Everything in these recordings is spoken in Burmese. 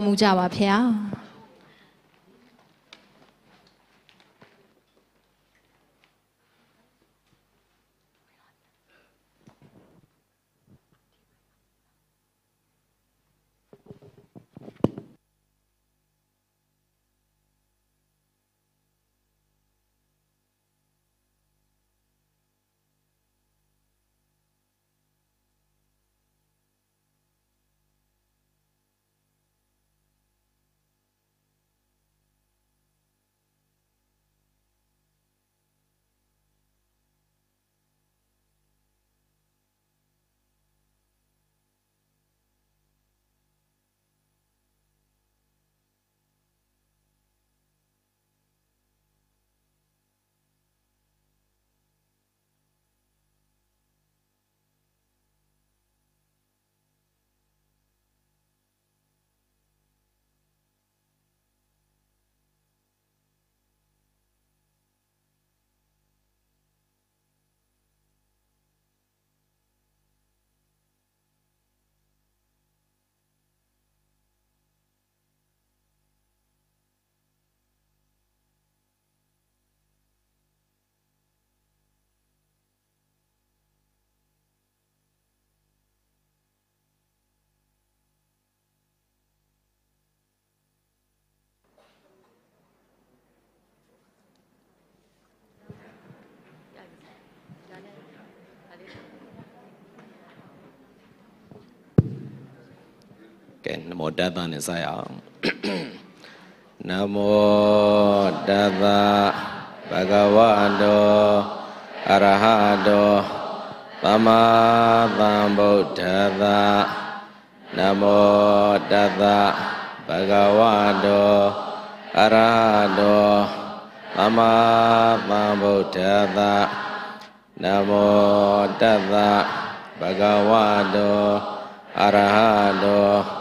木扎瓦皮亚。နမောတတ္တနဲ့စရအောင်နမောတတ္တဘဂဝတောအရဟတောသမ္မာသမ္ဗုဒ္ဓတနမောတတ္တဘဂဝတောအရဟတောသမ္မာသမ္ဗုဒ္ဓတနမောတတ္တဘဂဝတောအရဟတော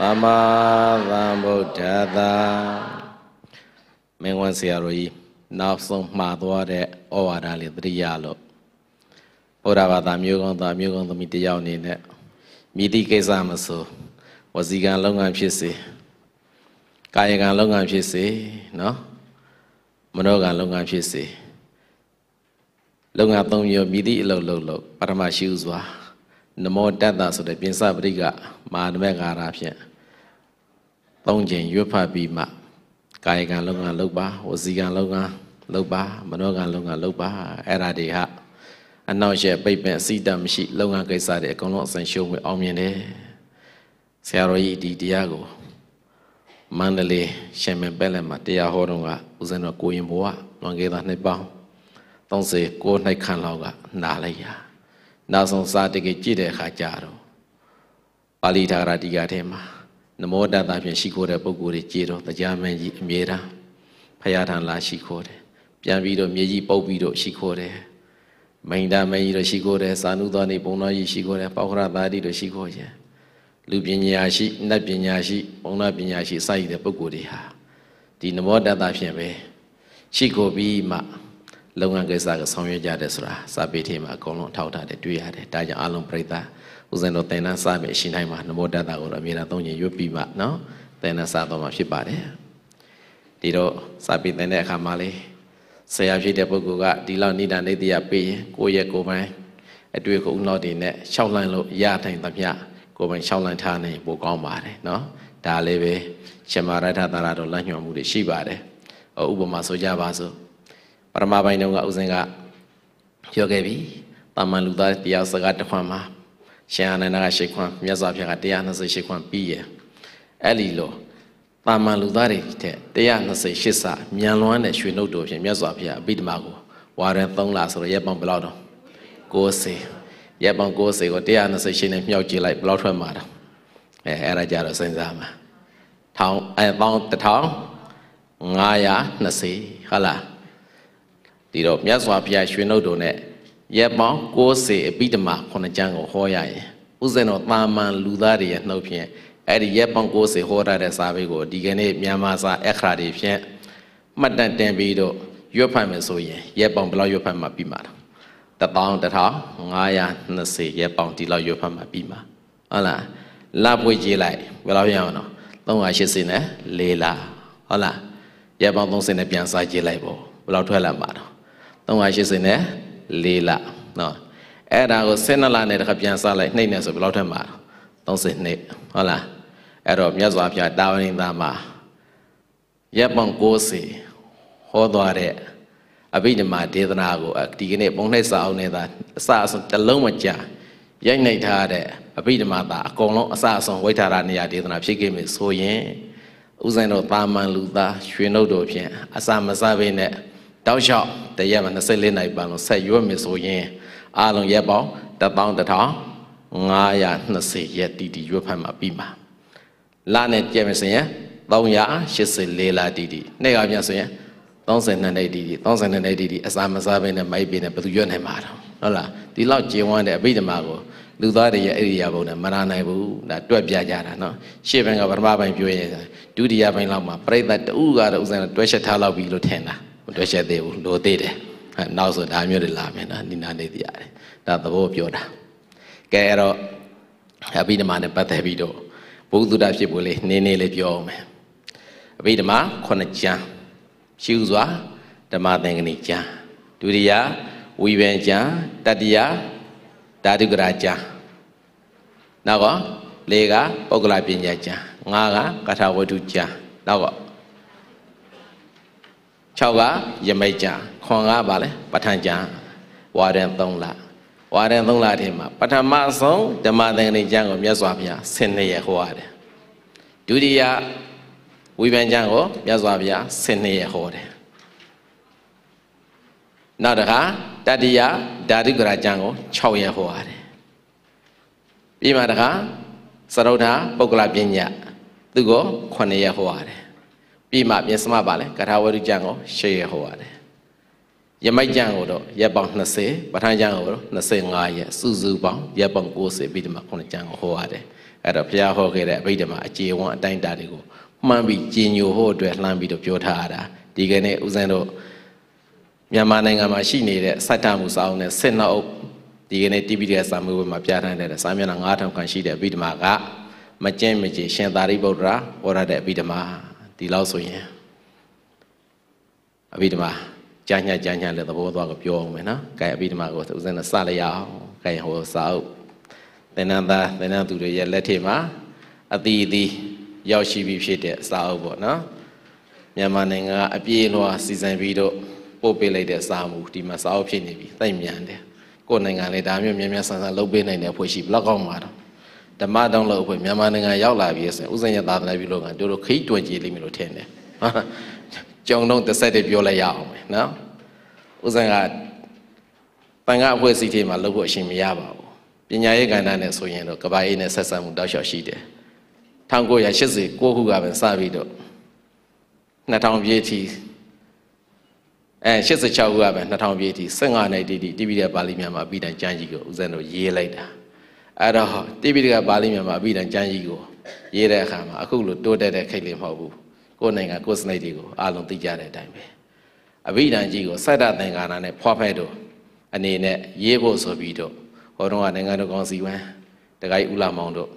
သမ္မာသမ္ဗုဒ္ဓသာမင်းဝန်ဆရာတော်ကြီးနောက်ဆုံးမှာသွားတဲ့ဩဝါဒလေးသတိရလို့ဘုရားဘာသာမျိုးကောင်းသားမျိုးကောင်းသမီးတယောက်အနေနဲ့မိတိကိစ္စမဆိုဝစီကံလုံငန်းဖြစ်စေကာယကံလုံငန်းဖြစ်စေနော်မနောကံလုံငန်းဖြစ်စေလုံငန်း၃မျိုးမိတိအလုပ်လုပ်လို့ပရမရှိဥစွာနမောတတ္တဆိုတဲ့ပြင်စပရိကမာနမေဃာရာဖြင့်သုံးချိန်ရွတ်ဖတ်ပြီးမှကာယကံလုံကံလုပ်ပါဝစီကံလုံကံလုပ်ပါမနောကံလုံကံလုပ်ပါအဲ့ဒါတွေဟာအနောက်ရဲ့ပိတ်ပင်အစိတမရှိ လုပ်ငန်းကိစ္စတွေအကုန်လုံးအစဉ်ရှုံးဝင်အောင်မြင်တယ်ဆရာတော်ကြီးဒီတရားကိုမန္တလေးရှင်မင်းပဲ့လက်မှာတရားဟောတော့ကဦးဇင်းတော်ကိုရင်ဘိုးကလွန်ခဲ့တာနှစ်ပေါင်း36နှစ်ခန့်လောက်က နားလိုက်ရနောက်ဆုံးစာတကယ်ကြည့်တဲ့အခါကျတော့ပါဠိထာဂရတိကထဲမှာနမောတတဖြင့်ရှိခိုးတဲ့ပုဂ္ဂိုလ်တွေကြည်တော့တရားမင်းကြီးအမြဲတမ်းဖယားထံလာရှိခိုးတယ်ပြန်ပြီးတော့မြေကြီးပုတ်ပြီးတော့ရှိခိုးတယ်မိန်တမင်းကြီးတော့ရှိခိုးတယ်သာနုသောနေဘုံတော်ကြီးရှိခိုးတယ်ပောက္ခရသာတိတို့ရှိခိုးခြင်းလူပညာရှိနတ်ပညာရှိဘုံတော်ပညာရှိစသည့်တဲ့ပုဂ္ဂိုလ်တွေဟာဒီနမောတတဖြင့်ပဲရှိခိုးပြီးမှလုပ်ငန်းကိစ္စကိုဆောင်ရွက်ကြတယ်ဆိုတာစာပေထဲမှာအကုန်လုံးအထောက်အထားတွေတွေ့ရတယ်ဒါကြောင့်အလုံးပြိတ္တာဦးဇင်းတို့သင်္ဍစာပေရှိနိုင်မှာနမောတတကိုတော့အမြဲတမ်းသုံးရင်ရွတ်ပြီးမှနော်သင်္ဍစာတော့မှဖြစ်ပါတယ်ဒီတော့စာပေသင်တဲ့အခါမှာလေဆရာဖြစ်တဲ့ပုဂ္ဂိုလ်ကဒီလောက်ဏိဒာနေတ္တရပေးရင်ကိုယ့်ရဲ့ကိုယ်ပိုင်အတွေ့အကြုံလောက်တွေနဲ့၆လမ်းလို့ရနိုင်သမျှကိုယ်ပိုင်၆လမ်းထားနိုင်ပိုကောင်းပါတယ်နော်ဒါလည်းပဲရှင်မာရထသရတော်လက်ညှော်မှုတွေရှိပါတယ်ဥပမာဆိုကြပါစို့ပရမပိုင်းတုန်းကဥစဉ်ကပြောခဲ့ပြီတာမန်လူသားတရားစကားတစ်ခွန်းမှာရှင်အာနန္ဒကရှိခွန်းမြတ်စွာဘုရားက128ခွန်းပြီးရယ်အဲ့ဒီလိုတာမန်လူသားတွေတဲ့128ဆမြန်လွမ်းတဲ့ရွှေနှုတ်တော်ဖြင့်မြတ်စွာဘုရားအဘိဓမ္မာကိုဝါရန်3လဆိုတော့ရက်ပေါင်းဘယ်လောက်တော့60ရက်ပေါင်း60ကို128နဲ့မြှောက်ကြည့်လိုက်ဘယ်လောက်ထွက်မှာတော့အဲအဲ့ဒါကြတော့စဉ်းစားမှာ1000အဲပေါင်း1520ဟုတ်လားဒီတော့မြတ်စွာဘုရားရွှေနှုတ်တော်နဲ့ရက်ပေါင်း60အပိဓမ္မာ9ကျမ်းကိုဟောရရင်ဥစဉ်တော်တာမန်လူသားတွေရဲ့နှုတ်ဖြင့်အဲ့ဒီရက်ပေါင်း60ဟောရတဲ့စာပေကိုဒီကနေ့မြန်မာစာအခရာတွေဖြင့်မှတ်တမ်းတင်ပြီးတော့ရွတ်ဖတ်မယ်ဆိုရင်ရက်ပေါင်းဘယ်လောက်ရွတ်ဖတ်မှပြီးမှာလဲ11520ရက်ပေါင်းဒီလောက်ရွတ်ဖတ်မှပြီးမှာဟုတ်လားလပွေးကြည့်လိုက်ဘယ်လောက်ရအောင်နော်380နဲ့4လားဟုတ်လားရက်ပေါင်း30နဲ့ပြန်စားကြည့်လိုက်ပေါ့ဘယ်လောက်ထွက်လာမှာတော့380နဲ့4လနော်အဲ့ဒါကို12လနဲ့တစ်ခါပြန်စလိုက်နှိမ့်နေဆိုဘယ်လောက်ထက်မှာ30နှစ်ဟုတ်လားအဲ့တော့မြတ်စွာဘုရားတာဝရင်သားမှာရက်ပေါင်း60ဟောသွားတဲ့အဘိဓမ္မာဒေသနာကိုဒီကနေ့ပုံနှိပ်စာအုပ်နဲ့သာအစအဆုံးတစ်လုံးမကြာရိုက်နှိပ်ထားတဲ့အဘိဓမ္မာသာအကုန်လုံးအစအဆုံးဝိထာရနေရဒေသနာဖြစ်ခဲ့ပြီဆိုရင်ဥစဉ်တော့တာမန်လူသားရွှေနှုတ်တို့ဖြင့်အစမစဘဲနဲ့တောက်လျှောက်တရက်မှာ24နိုင်ပန်လို့ဆက်ရွက်မယ်ဆိုရင်အားလုံးရက်ပေါင်း11520ရက်တီတီရွက်ဖတ်မှာပြီးမှာလနဲ့ကြည့်မယ်ဆိုရင်384လတီတီနေ့ကပြန်ဆိုရင်32နိုင်တီတီ32နိုင်တီတီအစာမစားဘဲနဲ့မိုက်ပင်နဲ့ဘယ်သူရွက်နိုင်မှာတော့ဟုတ်လားဒီလောက်ကျေဝန်းတဲ့အဘိဓမ္မာကိုလူသားတွေရဲ့အရိယာဘုံနဲ့မနာနိုင်ဘူးဒါတွက်ပြကြတာနော်ရှေ့ဘက်ကပထမပိုင်းပြောရင်ဒုတိယပိုင်းလောက်မှာပြိဿတူကတော့ဥစဉ်တွဲချက်ထားလောက်ပြီလို့ထင်တာမတွက်ချက်သေးဘူးလိုသေးတယ်အဲနောက်ဆိုဒါမျိုးတွေလာမယ်နော်နိနာနေသိရတယ်ဒါသဘောပြောတာကဲအဲ့တော့အဘိဓမ္မာနဲ့ပတ်သက်ပြီးတော့ဘုသူဒ္ဓဖြစ်ဖို့လေးနည်းနည်းလေးပြောအောင်မယ်အဘိဓမ္မာခုနှစ်ကျမ်းရှိဥစွာဓမ္မသင်္ကနိကျမ်းဒုတိယဝိဘံကျမ်းတတိယဓာတုကရာကျမ်းနောက်ကလေးကပုဂ္ဂလပညာကျမ်းငါးကကထာဝတ္ထုကျမ်းနောက်က6ကယမိတ်ကြခွန်ကပါလဲပဋ္ဌာန်ကြဝါရံ3လဝါရံ3လထဲမှာပထမဆုံးဓမ္မသင်္ကန်းကျမ်းကိုမြတ်စွာဘုရားဆင်းနှစ်ရဟောရတယ်ဒုတိယဝိပန်ကျမ်းကိုမြတ်စွာဘုရားဆင်းနှစ်ရဟောတယ်နောက်တစ်ခါတတိယဓာတုကရာကျမ်းကို6ရဟောရတယ်ပြီးမှတစ်ခါသရုဒ္ဓပုဂ္ဂလပညာသူကို9ရဟောရတယ်ပြီးမှပြင်စမပါလဲကထာဝရုကျမ်းကိုရှေ့ရဟောရတယ်ယမိုက်ကျမ်းကိုတော့ရက်ပေါင်း20ပဋ္ဌာန်းကျမ်းကိုတော့25ရက်စုစုပေါင်းရက်ပေါင်း90ပြီးဒီမှာခုနှစ်ကျမ်းကိုဟောရတယ်အဲ့တော့ဘုရားဟောခဲ့တဲ့အဘိဓမ္မာအခြေဝန်အတိုင်းအတာတွေကိုမှန်းပြီးကြီးညိုဖို့အတွက်လှမ်းပြီးတော့ပြောထားရတာဒီကနေ့ဦးဇင်းတို့မြန်မာနိုင်ငံမှာရှိနေတဲ့စัตတမှုစာအုပ်နဲ့ဆင့်နောက်အုပ်ဒီကနေ့ TPDS စာမျိုးပေါ်မှာပြထန်းတဲ့စာမျက်နှာ9000ခန့်ရှိတဲ့အဘိဓမ္မာကမကျင့်မကျင့်ရှင်သာရိပုတ္တရာဟောရတဲ့အဘိဓမ္မာဒီလောက်ဆိုရင်အဘိဓမ္မာကြာညကြာညလည်းသဘောသွားကိုပြောအောင်မယ်နော်။ကဲအဘိဓမ္မာကိုဦးဇင်းနဲ့စလိုက်ရအောင်။ကဲဟိုစာအုပ်သင်္นานသားသင်္นานသူတွေရဲ့လက်ထက်မှာအတီးအတီးရောက်ရှိပြီးဖြစ်တဲ့စာအုပ်ပေါ့နော်။မြန်မာနိုင်ငံကအပြည့်အလွှာစီစဉ်ပြီးတော့ပို့ပေးလိုက်တဲ့စာမှုဒီမှာစာအုပ်ဖြစ်နေပြီ။သိမ့်မြန်တယ်။ကိုယ်နိုင်ငံလည်းဒါမျိုးမြန်မြန်ဆန်ဆန်လုပ်ပေးနိုင်တဲ့ဖွဲ့ရှိဘလောက်ကောင်းမှာတော့။ဓမ္မတောင်းလို့အဖွဲ့မြန်မာနိုင်ငံရောက်လာပြီဆိုရင်ဥစဉ်ရသာသနာပြုလို့ကတို့တို့ခိတွင်ကြည်လိမ့်မယ်လို့ထင်တယ်ကြုံတော့တစ်ဆက်တည်းပြောလိုက်ရအောင်ပဲနော်ဥစဉ်ကပန်ကအဖွဲ့အစည်းတွေမှာလုပ်ဖို့အရှင်မရပါဘူးပညာရေးကဏ္ဍနဲ့ဆိုရင်တော့ကဘာအေးနဲ့ဆက်ဆံမှုတောက်လျှောက်ရှိတယ်1989ခုကပဲစပြီးတော့2000ပြည့်အထိအဲ86ခုကပဲ2000ပြည့်အထိ15နိုင်တိတိတိပိတဲ့ပါဠိမြန်မာမှာအပိတန်ကျမ်းကြီးကိုဥစဉ်တို့ရေးလိုက်တာအဲ့တော့တိပိဋကပါဠိမြန်မာအဘိဓမ္မာကျမ်းကြီးကိုရေးတဲ့အခါမှာအခုလိုတိုးတက်တဲ့ခိတ်လေးမဟုတ်ဘူးကိုယ်နိုင်ငံကိုယ်စနစ်တွေကိုအားလုံးသိကြတဲ့အတိုင်းပဲအဘိဓမ္မာကြီးကိုစတ္တသင်္ကာရနဲ့ဖွားဖက်တို့အနေနဲ့ရေးဖို့ဆိုပြီးတော့ဟောတော့ကနိုင်ငံတော်ကောင်စီဝန်တကိုင်းဦးလာမောင်တို့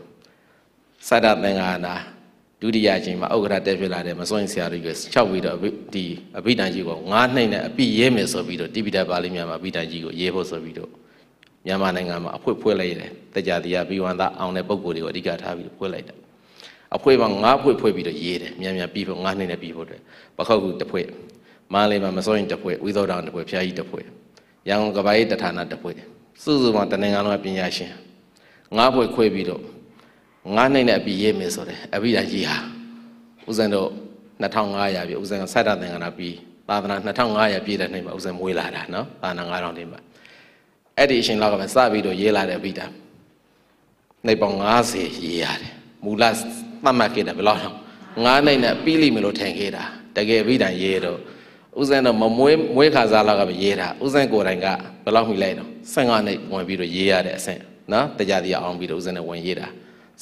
စတ္တသင်္ကာရဒုတိယချိန်မှာဥက္ကဋ္ဌတက်ဖြစ်လာတဲ့မစွန့်ဆရာတို့က၆ပြီးတော့ဒီအဘိဓမ္မာကြီးကို၅နှိမ့်နဲ့အပြည့်ရေးမယ်ဆိုပြီးတော့တိပိဋကပါဠိမြန်မာအဘိဓမ္မာကြီးကိုရေးဖို့ဆိုပြီးတော့မြန်မာနိုင်ငံမှာအဖွဲ့ဖွဲ့လိုက်တယ်တကြတရားဘီဝန်သားအောင်တဲ့ပုံကိုယ်တွေကိုအဓိကထားပြီးဖွဲ့လိုက်တာအဖွဲ့မှာ၅အဖွဲ့ဖွဲ့ပြီးတော့ရေးတယ်မြန်မြန် ပြီးဖို့၅နှစ်နဲ့ပြီးဖို့အတွက်ပခောက်ကူတစ်ဖွဲ့မန္တလေးမှာမစိုးရင်တစ်ဖွဲ့ဝိသောတောင်တစ်ဖွဲ့ဖျားကြီးတစ်ဖွဲ့ရန်ကုန်ကဘာရေးတဌာနတစ်ဖွဲ့စုစုပေါင်းတနင်္ဂနွေပညာရှင်၅အဖွဲ့ခွဲပြီးတော့၅နှစ်နဲ့အပြီးရေးမယ်ဆိုတယ်အပြီးတာရေးဟာဥစဉ်တော့2500ပြဥစဉ်ဆက်တာသင်္ကနာပြီးသာသနာ2500ပြည့်တဲ့နေ့မှာဥစဉ်မွေးလာတာနော်သာသနာ9000တိမှာအဲ့ဒီအချိန်လောက်ကပဲစပြီးတော့ရေးလာတဲ့အဘိဓမ္မာနေပေါင်း90ရေးရတယ်မူလသတ်မှတ်ခဲ့တယ်ဘယ်လောက်တော့9နိုင်နဲ့ပြီးလိမ့်မယ်လို့ထင်ခဲ့တာတကယ်အဘိဓမ္မာရေးတော့ဥစဉ်တော့မမွေးမွေးခါစားလောက်ကပဲရေးတာဥစဉ်ကိုယ်တိုင်ကဘယ်လောက်မှီလိုက်တော့15နိုင်ဝင်ပြီးတော့ရေးရတဲ့အဆင့်နော်တရားတရားအောင်ပြီးတော့ဥစဉ်နဲ့ဝင်ရေးတာ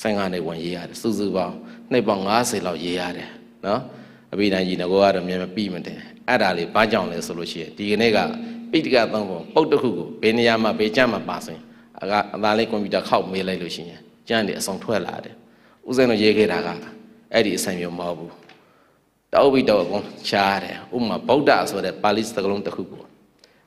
15နိုင်ဝင်ရေးရတယ်စုစုပေါင်းနေပေါင်း90လောက်ရေးရတယ်နော်အဘိဓမ္မာကြီးငါကတော့မြန်မြန်ပြီးမတယ်အဲ့ဒါလေးဘာကြောင့်လဲဆိုလို့ရှိရင်ဒီကနေ့ကပိဋကသုံးပုံပုတ်တစ်ခုကိုဘယ်နေရာမှာဘယ်ကျမ်းမှာပါဆိုရင်အကအသာလေးကွန်ပျူတာခောက်မေးလိုက်လို့ရှိရင်ကျမ်းတွေအဆောင်ထွက်လာတယ်ဥစဉ်တို့ရေးခဲ့တာကအဲ့ဒီအဆိုင်မျိုးမဟုတ်ဘူးတောက်ပြီးတော့အကုန်ချားတယ်ဥမာဗုဒ္ဓဆိုတဲ့ပါဠိစကားလုံးတစ်ခုကို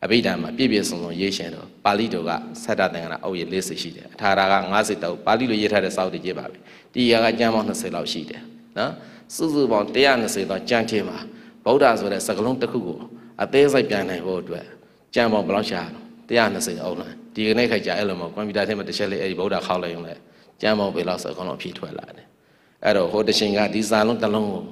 အဘိဓမ္မာပြည့်ပြည့်စုံစုံရေးရှင်တော့ပါဠိတော်ကဆတ္တသင်္ကနာအုပ်ရ40ရှိတယ်အထာရာက50တောက်ပါဠိလိုရေးထားတဲ့စာအုပ်တွေရေးပါပြီတီယာကကျမ်းပေါင်း20လောက်ရှိတယ်နော်စုစုပေါင်း120တော့ကျမ်းချင်းပါဗုဒ္ဓဆိုတဲ့စကားလုံးတစ်ခုကိုအသေးစိတ်ပြန်နိုင်ဖို့အတွက်ကြမ်းပေါင်းဘယ်လောက်ရှာ120အောင်လားဒီကနေ့ခိုက်ကြအဲ့လိုမဟုတ်ကွန်ပျူတာထဲမှာတစ်ချက်လေးအဲ့ဒီဗုဒ္ဓခောက်လိုက်ရင်လည်းကြမ်းပေါင်းဘယ်လောက်ဆိုအကုန်လုံးဖြည့်ထွက်လာတယ်အဲ့တော့ဟိုတရှင်ကဒီစာလုံးတစ်လုံးကို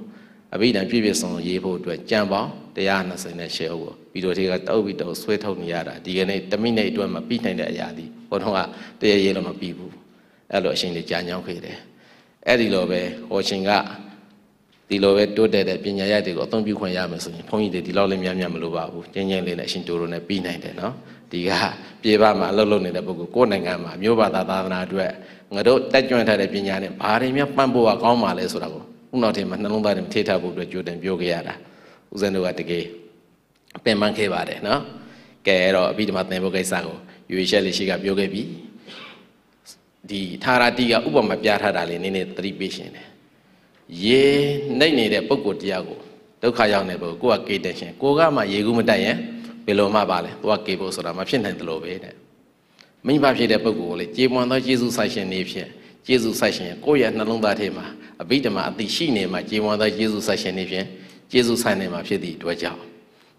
အဘိဓမ္ပြည့်ပြည့်စုံရေးဖို့အတွက်ကြံပေါင်း120နဲ့ရှယ်ဟုတ်ကိုဗီဒီယိုတွေကတုပ်ပြီးတော့ဆွဲထုတ်နေရတာဒီကနေ့တမိနစ်အတွက်မပြီးနိုင်တဲ့အရာဒီဘုန်းတော်ကတရရေးတော့မပြီးဘူးအဲ့လိုအရှင်တွေကြာညောင်းခဲ့တယ်အဲ့ဒီလိုပဲဟောရှင်ကဒီလိုပဲတိုးတက်တဲ့ပညာရတွေကိုအသုံးပြုခွင့်ရမယ်ဆိုရင်ဘုန်းကြီးတွေဒီလောက်လည်းများများမလိုပါဘူးကျဉ်းကျဉ်းလေးနဲ့အရှင်တိုးတို့နဲ့ပြီးနိုင်တယ်နော်ဒီကပြေပါမှာအလုပ်လုပ်နေတဲ့ပုဂ္ဂိုလ်ကိုယ်နိုင်ငံမှာမျိုးဘာသာသာသနာအတွက်ငါတို့တက်ကြွထားတဲ့ပညာနဲ့ဘာတွေများပံ့ပိုးကကောင်းပါလဲဆိုတာကိုခုနောက်ထင်မှာနှလုံးသားတွေထိထားဖို့အတွက်ကြိုတင်ပြောခဲ့ရတာဦးဇင်းတို့ကတကယ်ပင်ပန်းခဲ့ပါတယ်နော်ကဲအဲ့တော့အပြီးဒီမှာသင်ဖို့ကိစ္စကိုရွေချက်လေးရှိကပြောခဲ့ပြီဒီသာရတိကဥပမာပြထားတာလေးနည်းနည်းသတိပေးရှင်တယ်ရေနှိမ့်နေတဲ့ပုံကိုတရားကိုဒုက္ခရောက်နေပုံကိုကကေတက်ရှင်ကိုကမှရေကူးမတက်ရင်ဘယ်လိုမှပါလဲကိုကကေဖို့ဆိုတာမဖြစ်နိုင်သလိုပဲတဲ့မိဘဖြစ်တဲ့ပုံကိုလေကြေမွန်သောယေရှုဆိုင်ရှင်နေဖြင့်ယေရှုဆိုင်ရှင်ကိုယ့်ရဲ့နှလုံးသားထဲမှာအဘိဓမ္မာအတိရှိနေမှာကြေမွန်သောယေရှုဆိုင်ရှင်နေဖြင့်ယေရှုဆိုင်နေမှာဖြစ်သည့်အတွက်ကြောင့်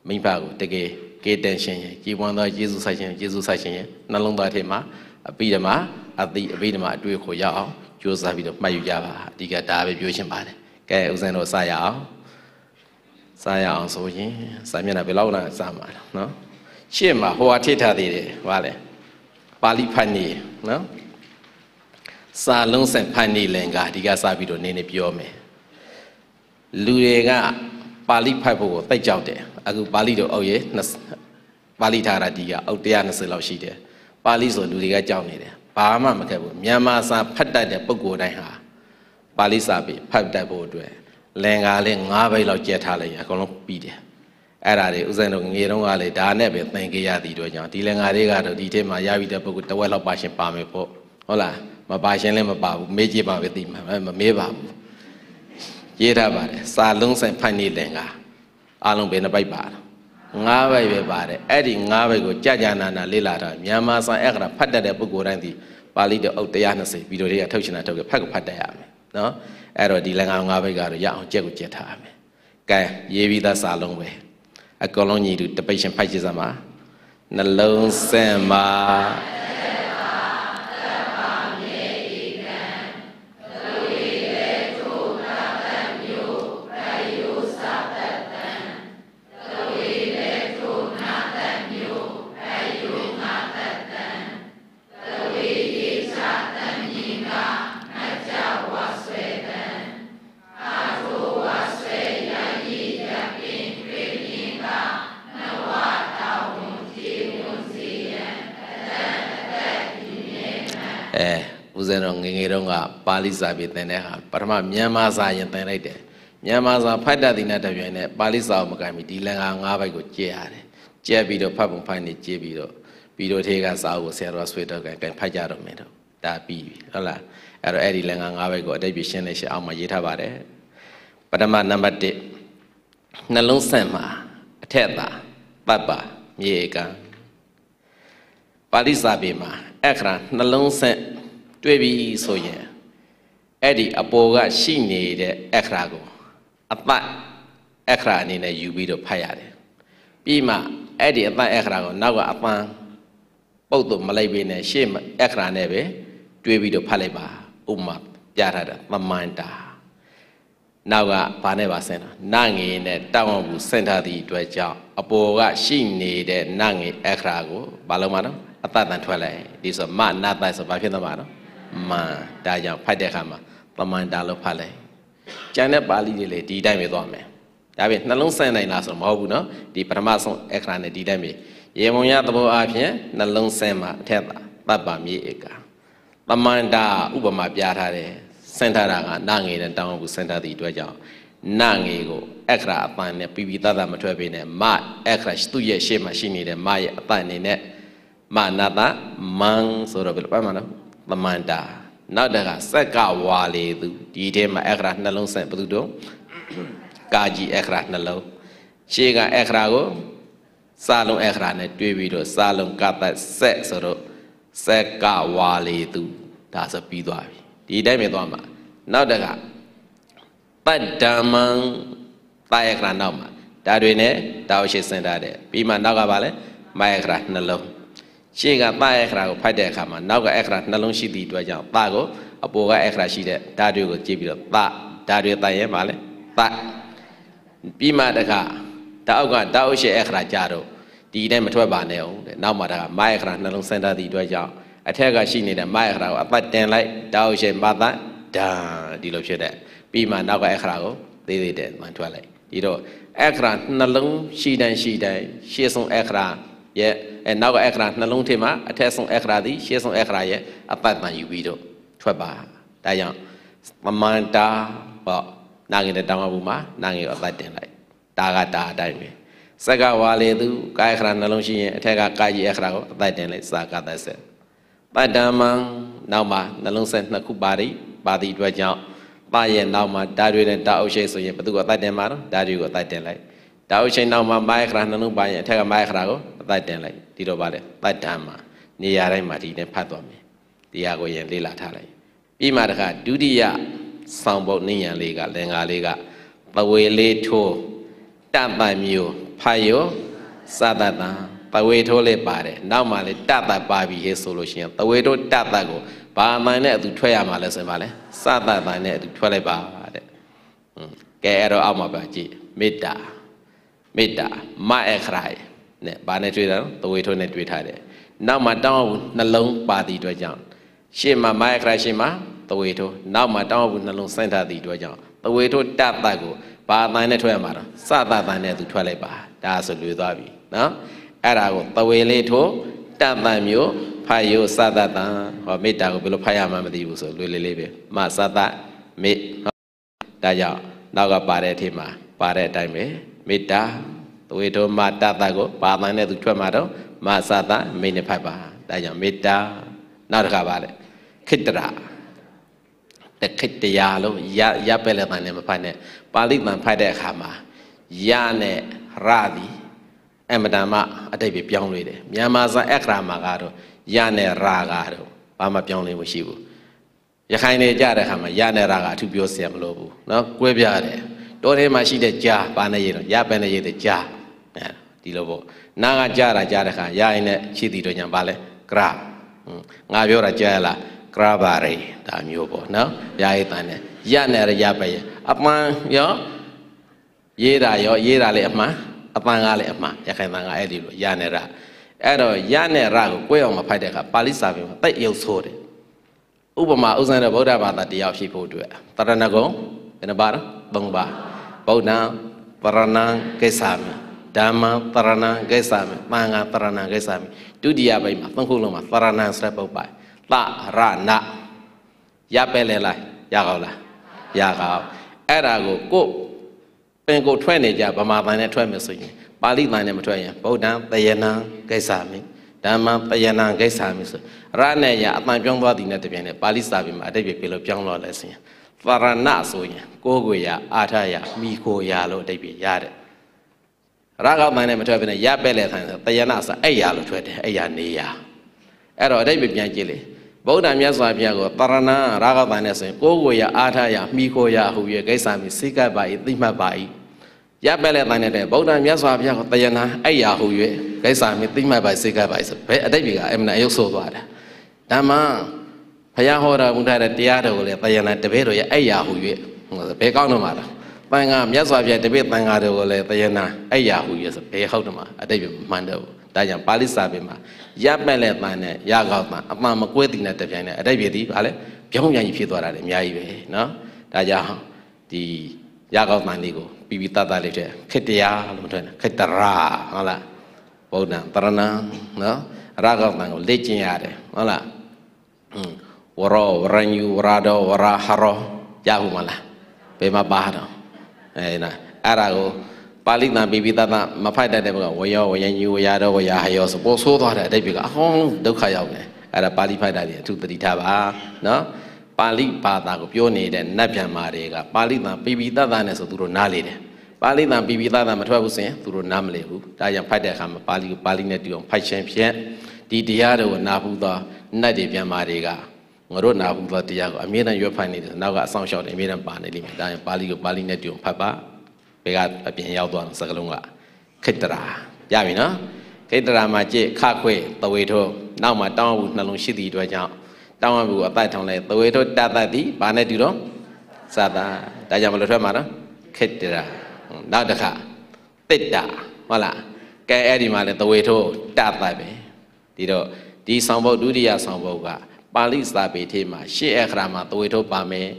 မိဘကိုတကယ်ကေတန်ရှင်ရဲ့ကြေပွန်သောယေရှုဆိုင်ရှင်ယေရှုဆိုင်ရှင်ရဲ့နှလုံးသားထဲမှာအပိဓမ္မာအတိအပိဓမ္မာအတွေ့ကိုရအောင်ကြိုးစားပြီးတော့မှတ်ယူကြပါအဓိကဒါပဲပြောချင်ပါတယ်ကဲဦးဇင်းတို့စရအောင်စရအောင်ဆိုရင်စာမျက်နှာဘယ်လောက်လားစမှာနော်ရှေ့မှာဟိုဟာထိထားသေးတယ်ဟာလေပါဠိဖတ်နေနော်စာလုံးစံဖတ်နေလင်ကအဓိကစပြီးတော့နင်းနေပြောမယ်လူတွေကပါဠိဖတ်ဖို့ကိုတိုက်ကြောက်တယ်အခုပါဠိတော့အောက်ရဲ့ပါဠိထားတာဒီကအောက်120လောက်ရှိတယ်ပါဠိဆိုလူတွေကကြောက်နေတယ်ဘာမှမခက်ဘူးမြန်မာစာဖတ်တတ်တဲ့ပုဂ္ဂိုလ်တိုင်းဟာပါဠိစာပေဖတ်တတ်ဖို့အတွက်လင်္ကာလေး၅ဘိတ်လောက်ကျက်ထားလိုက်ရင်အကုန်လုံးပြီးတယ်အဲ့ဒါတွေဥစဉ်တော့ငွေတော့ကလေဒါနဲ့ပဲသင်ခဲ့ရသည်တော့ကြောင့်ဒီလင်္ကာလေးကတော့ဒီထဲမှာရပြီတဲ့ပုဂ္ဂိုလ်တဝက်လောက်ပါရှင်ပါမယ်ပေါ့ဟုတ်လားမပါရှင်လည်းမပါဘူးမေးကြည့်ပါပဲသိမှာမမေးပါဘူးရေးထားပါတယ်စာလုံးဆိုင်ဖတ်နေလင်္ကာအားလုံးပဲနှစ်ပိုက်ပါလား၅ဘိုက်ပဲပါတယ်အဲ့ဒီ၅ဘိုက်ကိုကြာကြာနာနာလေ့လာတာမြန်မာစာအက္ခရာဖတ်တတ်တဲ့ပုဂ္ဂိုလ်တိုင်းဒီပါဠိတော်အုပ်120ဗီဒီယိုတွေကထုတ်ချင်တာထုတ်ကြဖတ်ကိုဖတ်တတ်ရမယ်နော်အဲ့တော့ဒီလင်္ကာ၅ဘိုက်ကတော့ရအောင်ကြက်ကိုကြက်ထားရမယ်ကဲရေးပြီးသားစာလုံးပဲအကောင်လုံးညီတူတပိတ်ရှင်ဖိုက်ချစမှာနှလုံးစင်ပါဠိစာပေသင်တဲ့ဟာပထမမြန်မာစာရင်သင်လိုက်တယ်မြန်မာစာဖတ်တတ်သီနာတပြိုင်နဲ့ပါဠိစာကိုမကင်ပြီးဒီလင်္ကာ၅ဘိုက်ကိုကျက်ရတယ်ကျက်ပြီးတော့ဖတ်ပုံဖိုင်းနေကျက်ပြီးတော့ပြီးတော့ထေကစာကိုဆရာတော်ဆွေတော့ကင်ကင်ဖတ်ကြတော့မယ်တော့ဒါပြီးပြီဟုတ်လားအဲ့တော့အဲ့ဒီလင်္ကာ၅ဘိုက်ကိုအတိတ်ပြရှင်းနေရှင်းအောင်မရေးထားပါတယ်ပထမနံပါတ်1နှလုံးဆန့်မှာ အထက်သာပပ္ပမြေကံပါဠိစာပေမှာအခရာနှလုံးဆန့်တွေ့ပြီဆိုရင်အဲ့ဒီအပေါ်ကရှိနေတဲ့အက္ခရာကိုအပတ်အက္ခရာအနေနဲ့ယူပြီးတော့ဖတ်ရတယ်ပြီးမှအဲ့ဒီအပတ်အက္ခရာကိုနောက်ကအပန်းပုတ်တော့မလိုက်ပဲနဲ့ရှေ့အက္ခရာနဲ့ပဲတွေးပြီးတော့ဖတ်လိုက်ပါဥပမာပြထားတာမမန္တာနောက်ကဘာနဲ့ပါဆင်းတာနငေနဲ့တောင်းအောင်ဘူးဆင်းထားသည့်အတွက်ကြောင့်အပေါ်ကရှိနေတဲ့နငေအက္ခရာကိုဘာလို့မနော်အတ္တန်ထွက်လိုက်ဒီဆိုမနတ္တဆိုဘာဖြစ်သွားမှာနော်မာဒါကြောင့်ဖတ်တဲ့အခါမှာပမန္တာလို့ဖတ်လိုက်ကျန်တဲ့ပါဠိတွေလည်းဒီတိုင်းပဲသွားမယ်ဒါပေမဲ့နှလုံးဆန့်နိုင်လားဆိုတော့မဟုတ်ဘူးเนาะဒီပထမဆုံးအခရာနဲ့ဒီတိုင်းပဲရေမုံရသဘောအဖြစ်နှလုံးဆန့်မှာအထက်သာတပ္ပမြေဧကပမန္တာဥပမာပြထားတယ်ဆန့်ထားတာကနာငယ်နဲ့တောင်းဘူးဆန့်ထားသည့်အတွက်ကြောင့်နာငေကိုအခရာအပန်နဲ့ပြပြတတ်တာမထွက်ပေနဲ့မအခရာသူ့ရဲ့ရှေ့မှာရှိနေတဲ့မရဲ့အပန်နေနဲ့မနာတာမန်ဆိုတော့ဘယ်လိုပတ်မှာလဲသမန္တာနောက်တက စက်ကဝါလေသူဒီထဲမှာအခရာနှလုံးဆက်ဘယ်သူတို့ကာကြီးအခရာနှလုံးရှေ့ကအခရာကိုစာလုံးအခရာနဲ့တွေးပြီးတော့စာလုံးကပတ်ဆက်ဆိုတော့စက်ကဝါလေသူဒါဆိုပြီးသွားပြီဒီတိုင်းပဲသွားမှာနောက်တကပတ္တမံတာယခရာနောက်မှာဒါတွေနဲ့တာဝရှိစင်တာတဲ့ပြီးမှ နောက်ကပါလဲမယခရာနှလုံးရှေ့ကပအခရာကိုဖတ်တဲ့အခါမှာနောက်ကအခရာနှလုံးရှိသည့်အတွက်ကြောင့်ပကိုအပေါ်ကအခရာရှိတဲ့ဓာတ်တွေကိုကြည့်ပြီးတော့ပဓာတ်တွေတန်ရဲပါလေပပြီးမှတခါဓာတ်အောက်ကဓာတ်အုပ်ရှိအခရာကြတော့ဒီတိုင်းမထွက်ပါနဲ့အောင်တဲ့နောက်မှတခါမအခရာနှလုံးစင်တာသည့်အတွက်ကြောင့်အထက်ကရှိနေတဲ့မအခရာကိုအပတ်တင်လိုက်ဓာတ်အုပ်ရှိမသဒါဒီလိုဖြစ်တဲ့ပြီးမှနောက်ကအခရာကိုသေးသေးတဲ့မှန်ထွက်လိုက်ဒီတော့အခရာနှလုံးရှိတိုင်းရှိတိုင်းရှေ့ဆုံးအခရာရဲ့အဲနောက်ကအခရာနှလုံးထဲမှာအထက်ဆုံးအခရာသည်ရှေ့ဆုံးအခရာရဲ့အပတ်မှန်ယူပြီးတော့ထွက်ပါဒါကြောင့်မမန္တာပေါ့နာငင်တဲ့တောင်းအပူမှာနာငင်ကိုအပတ်တင်လိုက်ဒါကဒါအတိုင်းပဲစကဝါလေသူကာယခရာနှလုံးရှိရင်အထက်ကကာယအခရာကိုအပတ်တင်လိုက်စာကသဆက်ပတ္တမံနောက်မှာနှလုံးဆက်နှစ်ခုပါတိပါတိအတွက်ကြောင့်ပရဲ့နောက်မှာဓာတွေနဲ့ဓာအုပ်ရှိဆိုရင်ဘသူကအသက်တင်မှာတော့ဓာတွေကိုအသက်တင်လိုက်ဓာအုပ်ရှိနောက်မှာမိုက်ခရာနှလုံးပါရင်အထက်ကမိုက်ခရာကိုသတ်တင်လိုက်ဒီတော့ဗါလဲသတ်တံမှာနေရာတိုင်းမှာဒီနဲ့ဖတ်သွားမယ်တရားကိုရင်လေ့လာထားလိုက်ပြီးမှတခါဒုတိယဆောင်ပုတ်နိညာလေးကလင်္ကာလေးကပဝေလေးထိုးတပံမျိုးဖယောစသတံပဝေထိုးလေးပါတယ်နောက်မှလည်းတတပါပြီဟေဆိုလို့ရှိရင်ပဝေထိုးတတကိုဘာမှန်နဲ့အတူထွက်ရမှာလဲဆိုရင်ဗါလဲစသတံနဲ့အတူထွက်လိုက်ပါတဲ့ကဲအဲ့တော့အောက်မှာပါကြည့်မေတ္တာမေတ္တာမအခရိုင်နဲ့ဘာနဲ့တွေ့တာလဲသဝေထုံးနဲ့တွေ့ထားတယ်နောက်မှာတောင်းအပ်နှလုံးပါသည့်အတွက်ကြောင့်ရှေ့မှာမာယခရရှေ့မှာသဝေထုံးနောက်မှာတောင်းအပ်နှလုံးဆန့်ထားသည့်အတွက်ကြောင့်သဝေထုံးတတ်တတ်ကိုဘာအတိုင်းနဲ့ထွက်ရမှာတော့စသတန်နဲ့သူထွက်လိုက်ပါဒါဆိုလွေသွားပြီနော်အဲ့ဒါကိုသဝေလေးထိုးတတ်တန်မျိုးဖတ်ရိုးစသတန်ဟောမေတ္တာကိုဘယ်လိုဖတ်ရမှမသိဘူးဆိုလွေလေးလေးပဲမစသမေဒါကြောင့်နောက်ကပါတဲ့အထက်မှာပါတဲ့အတိုင်းပဲမေတ္တာသဝေတောမတတကိုပါတန်တဲ့သူကြွက်မှာတော့မသတမိနေဖတ်ပါဒါကြောင့်မေတ္တာနောက်တစ်ခါပါလေခိတ္တရာတခိတ္တရာလို့ရရပဲ့လက်တန်နဲ့မဖတ်နဲ့ပါဠိမှန်ဖတ်တဲ့အခါမှာရနဲ့ရသည်အမတန်မှအတိတ်ပဲပြောင်းလဲတယ်မြန်မာစာအက္ခရာမှာကတော့ရနဲ့ရာကတော့ဘာမှပြောင်းလဲမရှိဘူးရခိုင်နေကြတဲ့အခါမှာရနဲ့ရာကအထူးပြောစရာမလိုဘူးเนาะကွဲပြားတယ်တော်ထဲမှာရှိတဲ့ကြားဘာနဲ့ရေတော့ရပဲနဲ့ရေတဲ့ကြားဒီလိုပေါ့နာကကြားတာကြားတဲ့ခါရရင်နဲ့ခြေတီတော်ညာပါလဲကရာငါပြောတာကြားရလားကရာပါရီဒါမျိုးပေါ့နော်ရရတန်နဲ့ရနဲ့ရပဲအပန်းရောရေးတာရောရေးတာလည်းအမှန်အပန်းကလည်းအမှန်ရခိုင်ပန်းကအဲ့ဒီလိုရနဲ့ရအဲ့တော့ရနဲ့ရကိုကိုယ်အောင်မဖိုက်တဲ့အခါပါဠိစာပေမှာတိတ်ရုပ်ဆိုးတယ်ဥပမာဥစ္စာတဲ့ဗုဒ္ဓဘာသာတရားဖြစ်ဖို့အတွက်တရဏဂုံဘယ်နှပါတော့၃ပါဗုဒ္ဓံပရဏံကိစ္ဆာမိဓမ္မတရဏံကိစ္ဆာမိသံဃာတရဏံကိစ္ဆာမိဒုတိယပိုင်းမှာသုံးခုလုံးမှာတရဏံဆိုတဲ့ပုဒ်ပိုင်းတရဏရပဲလေလားရကောက်လားရကောက်အဲ့ဒါကိုကိုပင်ကိုထွက်နေကြဗမာတန်နဲ့ထွက်မယ်ဆိုရင်ပါဠိတန်နဲ့မထွက်ရင်ဗုဒ္ဓံတယနံကိစ္ဆာမိဓမ္မံတယနံကိစ္ဆာမိဆိုရနဲ့ရအတန်ပြောင်းသွားသည်နဲ့တပြိုင်တည်းပါဠိစာပေမှာအတိတ်ပြေလို့ပြောင်းလာလဲဆိုရင်သရဏဆိုရင်ကိုယ်ကိုရအာထရမိကိုရလို့အတိတ်ပြေရတယ်ရကောက်မှန်နဲ့မထွက်ဘဲနဲ့ရပဲ့လေဆိုင်ဆိုတယနာဆိုအဲ့ရလို့ထွက်တယ်အဲ့ရနေရအဲ့တော့အတိတ်ပြန်ကြည့်လေဗုဒ္ဓမြတ်စွာဘုရားကိုတရဏရကောက်မှန်နဲ့ဆိုရင်ကိုယ်ကိုရအားထားရမိကိုရဟူ၍ဂိစ္ဆာမိစိကပ်ပါ၏သိမှတ်ပါ၏ရပဲ့လေတိုင်းတဲ့ဗုဒ္ဓမြတ်စွာဘုရားကိုတယနာအဲ့ရဟူ၍ဂိစ္ဆာမိသိမှတ်ပါစိကပ်ပါ၏ဆိုဘယ်အတိတ်ကအမှန်အယုတ်ဆိုသွားတာဓမ္မဘုရားဟောတော်မူတဲ့တရားတော်ကိုလေတယနာတပည့်တော်ရအဲ့ရဟူ၍ဘယ်ကောင်းတော့မှာလားတန်ခါမြတ်စွာဘုရားတပည့်တန်ခါတွေကိုလည်းတယနာအဲ့ရဟူရဆိုဘယ်ဟုတ်တယ်မှာအတိတ်မှန်တယ်ဒါကြောင့်ပါဠိစာပေမှာရပက်လက်ပန်နဲ့ရကောက်ပန်အမှန်မကွဲတည်တဲ့တပြိုင်နဲ့အတိတ်ပြည်သည်ဗာလဲပြောင်းပြန်ကြီးဖြစ်သွားတာလေအများကြီးပဲเนาะဒါကြောင့်ဒီရကောက်ပန်လေးကိုပြီးပြီးတတ်တာလေးတဲ့ခေတ္တရာလို့ထွက်တယ်ခေတ္တရာဟုတ်လားဗုဒ္ဓံတရဏံเนาะရကောက်ပန်ကိုလေ့ကျင့်ရတယ်ဟုတ်လားဝရောဝရညူဝရာဒောဝရာဟရောရဟုတ်မလားဘယ်မှာပါတော့အဲနာအဲ့ဒါကိုပါဠိတန်ပိပိတတမဖိုက်တတ်တဲ့ဘုရားဝယောဝယညူဝရာတော့ဝရာဟယောဆိုပိုဆိုးသွားတဲ့အတိတ်ပြကအဟောင်းဒုက္ခရောက်တယ်အဲ့ဒါပါဠိဖိုက်တာတွေအထူးသတိထားပါနော်ပါဠိဘာသာကိုပြောနေတဲ့နတ်ပြန်မာတွေကပါဠိတန်ပိပိတတနဲ့ဆိုသူတို့နားလေတယ်ပါဠိတန်ပိပိတတမထွက်ဘူးဆိုရင်သူတို့နားမလည်ဘူးဒါကြောင့်ဖိုက်တဲ့အခါမှာပါဠိကိုပါဠိနဲ့တူအောင်ဖိုက်ခြင်းဖြင့်ဒီတရားတွေကိုနားဘူးသောနတ်တွေပြန်မာတွေကငါတို့နာဘူးပါတရားကိုအမြဲတမ်းရွက်ဖိုင်နေတယ်နောက်ကအဆောင်ရှောက်တယ်အမြဲတမ်းပါနေလိမ့်မယ်ဒါရင်ပါဠိကိုပါဠိနဲ့တူဖတ်ပါဘယ်ကအပြင်ရောက်သွားတဲ့စကားလုံးကခိတ္တရာရပြီနော်ခိတ္တရာမှာကြည့်ခခွေတဝေထုနောက်မှာတောင်းဘူးနှလုံးရှိသည့်အတွက်ကြောင့်တောင်းဘူးအတိုက်ထောင်လိုက်တဝေထုတတ်တတ်သည်ဘာနဲ့တူတော့သာသာဒါကြောင့်မလို့ထွက်မှာနော်ခိတ္တရာနောက်တစ်ခါတိတ္တာဟုတ်လားကဲအဲ့ဒီမှာလည်းတဝေထုတတ်တတ်ပဲဒီတော့ဒီဆောင်ဘုတ်ဒုတိယဆောင်ဘုတ်ကပါဠိစာပေထဲမှာရှေ့အခရာမှာသဝေထုပါမယ်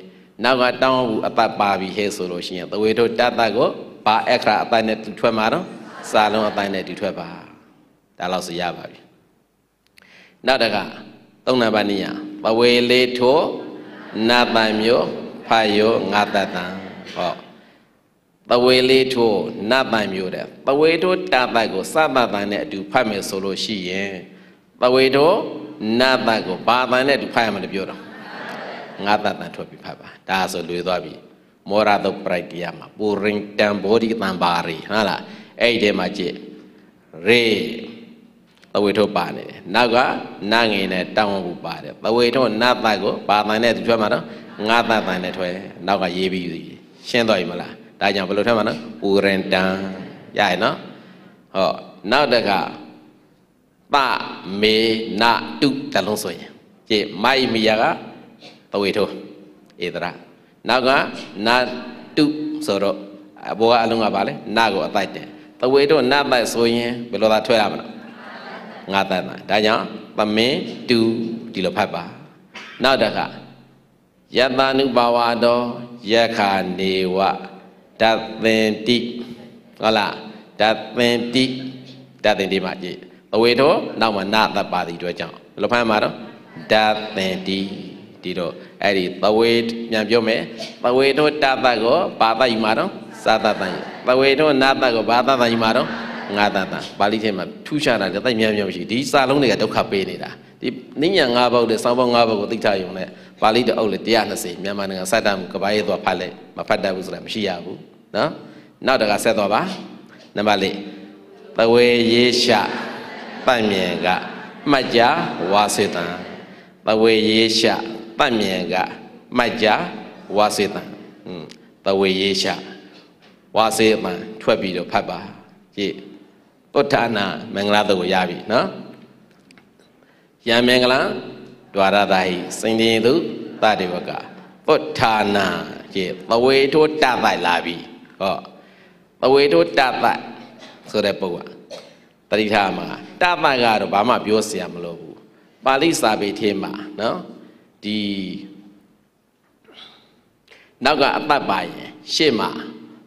နောက်ကတောင်းဘူးအတတ်ပါပြီဟဲ့ဆိုလို့ရှိရင်သဝေထုတတ်တတ်ကိုပါအခရာအတတ်နဲ့တူထွက်မှာတော့စာလုံးအတတ်နဲ့တူထွက်ပါဒါလောက်စရပါပြီနောက်တကသုံးနံပါတ်နိယပဝေလေးထိုနာတံမျိုးဖာယောငါတတံဟောပဝေလေးထိုနတ်တန်မျိုးတဲ့ပဝေထိုတာပိုက်ကိုစသတန်နဲ့အတူဖတ်မယ်ဆိုလို့ရှိရင်ပဝေထိုနတ်တန်ကိုဘာတန်နဲ့သူဖတ်ရမလို့ပြောတော့ငါတန်တန်ထွက်ပြီးဖတ်ပါဒါဆိုလွေသွားပြီမောရတုပရိုက်တရားမှာပူရင်တံဘောဓိတံပါရီဟုတ်လားအဲ့ဒီထဲမှာကြည့်ရေသဝေထုပါနေတယ်နောက်ကနတ်ငယ်နဲ့တောင်းဝန်ဘူးပါတယ်သဝေထုနတ်တန်ကိုဘာတန်နဲ့သူထွက်မှာတော့ငါတန်တန်နဲ့ထွက်နောက်ကရေးပြီးရှင်းသွားပြီမလားဒါကြောင့်ဘယ်လိုထွက်မှာနော်ပူရင်တံရရနော်ဟောနောက်တစ်ခါပမေနတုတလုံးဆိုရင်ကြည့်မိုက်မီယာကပဝေထိုးဧဒရာနောက်ကနာတုဆိုတော့အဘောကအလုံးကပါလေနာကိုအတိုက်တယ်ပဝေထိုးနာတိုက်ဆိုရင်ဘယ်လိုသာထွက်ရမလဲငါတိုက်တယ်ဒါကြောင့်ပမင်းတုဒီလိုဖတ်ပါနောက်တစ်ခါယတနုပါဝါတော်ယက္ခာနေဝဓာသင်တိဟုတ်လားဓာသင်တိဓာသင်တိမှာကြည့်အဝေထောနောက်မှာနသပ္ပါတိတွဲကြောင့်ဘယ်လိုဖမ်းမှာတော့ဓာသင်တိဒီတော့အဲ့ဒီသဝေပြန်ပြောမယ်သဝေထောတသကိုပါသယူမှာတော့သာသတန်သဝေထောနသကိုဘာသတန်ယူမှာတော့ငါသတန်ပါဠိထဲမှာထူးခြားတာလည်းသိမြန်မြန်ရှိဒီစာလုံးတွေကဒုက္ခပေးနေတာဒီနိညာ၅ဘောက်တဲ့စောင်းပေါင်း၅ဘောက်ကိုသိထားရုံနဲ့ပါဠိတအုပ်လေ120မြန်မာနိုင်ငံစတတ်မှုကဘာရဲ့သွားဖတ်လိုက်မဖတ်တတ်ဘူးဆိုတာမရှိရဘူးနော်နောက်တကဆက်သွားပါနံပါတ်၄သဝေရေရှာပန့်မြေကမတ်ကြဝါစေတံပဝေရေရှပန့်မြေကမတ်ကြဝါစေတံပဝေရေရှဝါစေမံထွက်ပြီးတော့ဖတ်ပါကြည့်ဥဋ္ဌာဏမင်္ဂလာတို့ရပြီနော်ယံမင်္ဂလာဒွါရတာဟိစိန်တင်သူတတေဝကဥဋ္ဌာဏကြည့်ပဝေထိုတတ်ပိုက်လာပြီဟောပဝေထိုတတ်ပိုက်ဆိုတဲ့ပုဂ္ဂိုလ်တတိထားမှာတမကတော့ဘာမှပြောစရာမလိုဘူးပါဠိစာပေထဲမှာနော်ဒီနောက်ကအပတ်ပါရင်ရှေ့မှာ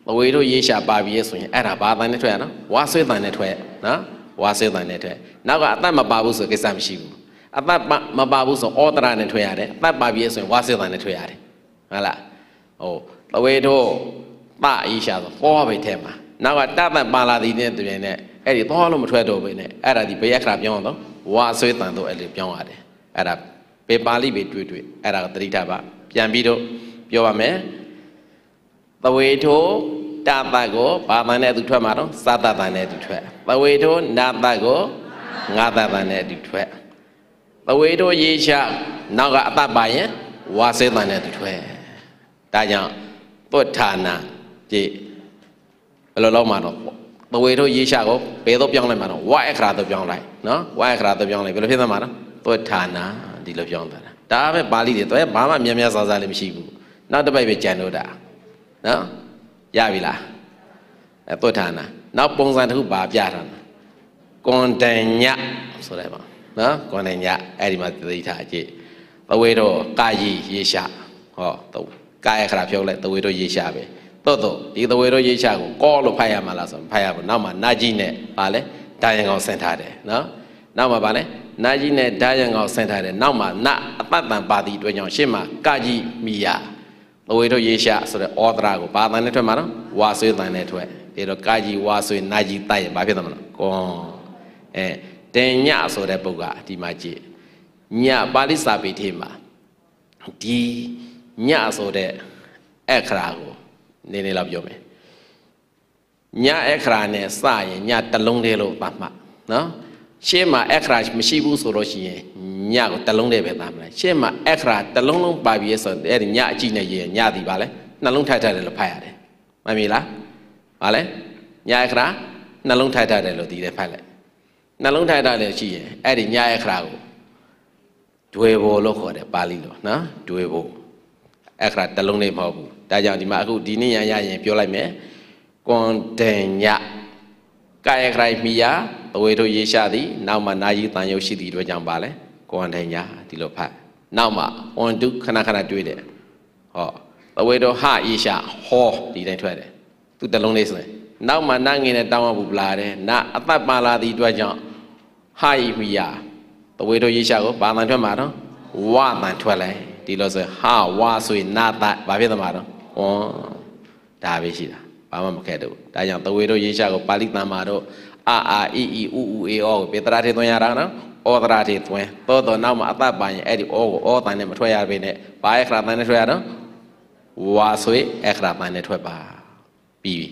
မဝေတို့ရေရှာပါပြီးရဆိုရင်အဲ့ဒါဘာတန်နဲ့ထွက်ရနော်ဝါဆွေးတန်နဲ့ထွက်နော်ဝါဆွေးတန်နဲ့ထွက်နောက်ကအသက်မပါဘူးဆိုကိစ္စမရှိဘူးအသက်မပါဘူးဆိုအော်တရာနဲ့ထွက်ရတယ်အသက်ပါပြီးရဆိုရင်ဝါဆွေးတန်နဲ့ထွက်ရတယ်ဟုတ်လားဟိုတဝေတို့ပအိရှာဆိုပေါ်ပဲထဲမှာနောက်ကတပတ်ပါလာသည်နဲ့တူရင်နဲ့အဲ့ဒီသွားလို့မထွက်တော့ဘဲနဲ့အဲ့ဒါဒီဘယခရာပြောင်းတော့ဝါဆွေးတန်တော့အဲ့လိုပြောင်းရတယ်အဲ့ဒါပေပါဠိပဲတွေ့တွေ့အဲ့ဒါသတိထားပါပြန်ပြီးတော့ပြောပါမယ်သဝေထောတာပကိုဘာမှန်နဲ့သူထွက်မှာတော့စာတတန်နဲ့သူထွက်သဝေထောနာပကိုငါတတန်နဲ့သူထွက်သဝေထောရေရှာနောက်ကအတပါရင်ဝါစေတန်နဲ့သူထွက်ဒါကြောင့်သွဋ္ဌာနာကြည့်ဘယ်လိုလုပ်မှာတော့မဝေတို့ရေးရှာကိုဘယ်တော့ပြောင်းလိုက်မှာတော့ဝါအခရာတော့ပြောင်းလိုက်နော်ဝါအခရာတော့ပြောင်းလိုက်ဘယ်လိုဖြစ်သမှာလဲသွဋ္ဌာနာဒီလိုပြောင်းတာဒါပဲပါဠိတွေသွဲဘာမှမြန်မြန်ဆန်ဆန်လည်းမရှိဘူးနောက်တစ်ပိုက်ပဲကြံတော့တာနော်ရပြီလားအဲသွဋ္ဌာနာနောက်ပုံစံတစ်ခုပါပြတာကွန်တညဆိုရဲပါနော်ကွန်တညအဲ့ဒီမှာသိထားကြည့်တဝေတော့ကာယီရေးရှာဟောကာယအခရာပြောင်းလိုက်တဝေတော့ရေးရှာပဲတော်တော်ဒီသဝေတို့ရေးချကိုကောလို့ဖတ်ရမှာလားဆိုဖတ်ရဘူးနောက်မှာနာကြီးနဲ့ပါလဲဒါရင်ကောင်ဆင်ထားတယ်နော်နောက်မှာပါလဲနာကြီးနဲ့ဒါရင်ကောင်ဆင်ထားတယ်နောက်မှာနအပတ္တံပါတိအတွက်ကြောင့်ရှေ့မှာကကြီးမီယာသဝေတို့ရေးချဆိုတဲ့ဩဒရာကိုပါတန်နဲ့ထွက်မှာနော်ဝါဆွေးတန်နဲ့ထွက်ပြီးတော့ကကြီးဝါဆွေးနာကြီးတိုက်ရင်ဘာဖြစ်တယ်မလားကောအဲတင်ညဆိုတဲ့ပုဂ္ဂဒီမှာကြည့်ညပါဠိစာပေထေမှာဒီညဆိုတဲ့အခရာကိုနည်းနည်းလောက်ပြောမယ်ညအခရာနဲ့စရင်ညတလုံးတည်းလို့သတ်မှတ်နော်ရှေ့မှာအခရာမရှိဘူးဆိုလို့ရှိရင်ညကိုတလုံးတည်းပဲသတ်မှတ်ရှေ့မှာအခရာတလုံးလုံးပါပြီးရဆိုအဲ့ဒီညအကြည့်နဲ့ရညဒီပါလဲနှလုံးထိုက်ထိုက်တယ်လို့ဖတ်ရတယ်မှန်ပြီလားဟာလဲညအခရာနှလုံးထိုက်ထိုက်တယ်လို့ဒီလည်းဖတ်လိုက်နှလုံးထိုက်ထိုက်တယ်ရှိရင်အဲ့ဒီညအခရာကိုဒွေဘောလို့ခေါ်တယ်ပါဠိလိုနော်ဒွေဘောအခရာတလုံးလေးမဟုတ်ဘူးဒါကြောင့်ဒီမှာအခုဒီနေ့ရရရင်ပြောလိုက်မယ်ကွန်ဒန်ညကာယခရိုင်မီယာတဝေတို့ရေးရှာသည်နောက်မှနာယီတန်ယုတ်ရှိသည့်အတွက်ကြောင့်ပါလဲကွန်ဒန်ညဒီလိုဖတ်နောက်မှဝန္တုခဏခဏတွေးတယ်ဟောတဝေတို့ဟာရေးရှာဟောဒီတိုင်းထွက်တယ်သူတလုံးလေးဆိုရင်နောက်မှနာငင်းနဲ့တောင်းဝပူပလာတယ်နာအသက်ပါလာသည့်အတွက်ကြောင့်ဟာယီမီယာတဝေတို့ရေးရှာကိုဘာတန်ထွက်မှာတော့ဝါတန်ထွက်လိုက်ဒီလိုဆိုဟာဝါဆိုရင်နာတာဘာဖြစ်သမှာတော့ဝွန်ဒါပဲရှိတာဘာမှမခက်တော့ဒါကြောင့်တဝေတို့ရေရှာကိုပါဠိတန်မာတို့အာအာအီအီဥဥအေအောကိုပေတရာထေသွင်းရတာနော်ဩတရာထေသွင်းသောတော်နောက်မှာအသက်ပိုင်းအဲ့ဒီဩကိုဩတန်နဲ့မထွက်ရပဲနဲ့ဘာအခရာတန်နဲ့ထွက်ရတော့ဝါဆိုရင်အခရာတန်နဲ့ထွက်ပါပြီးပြီ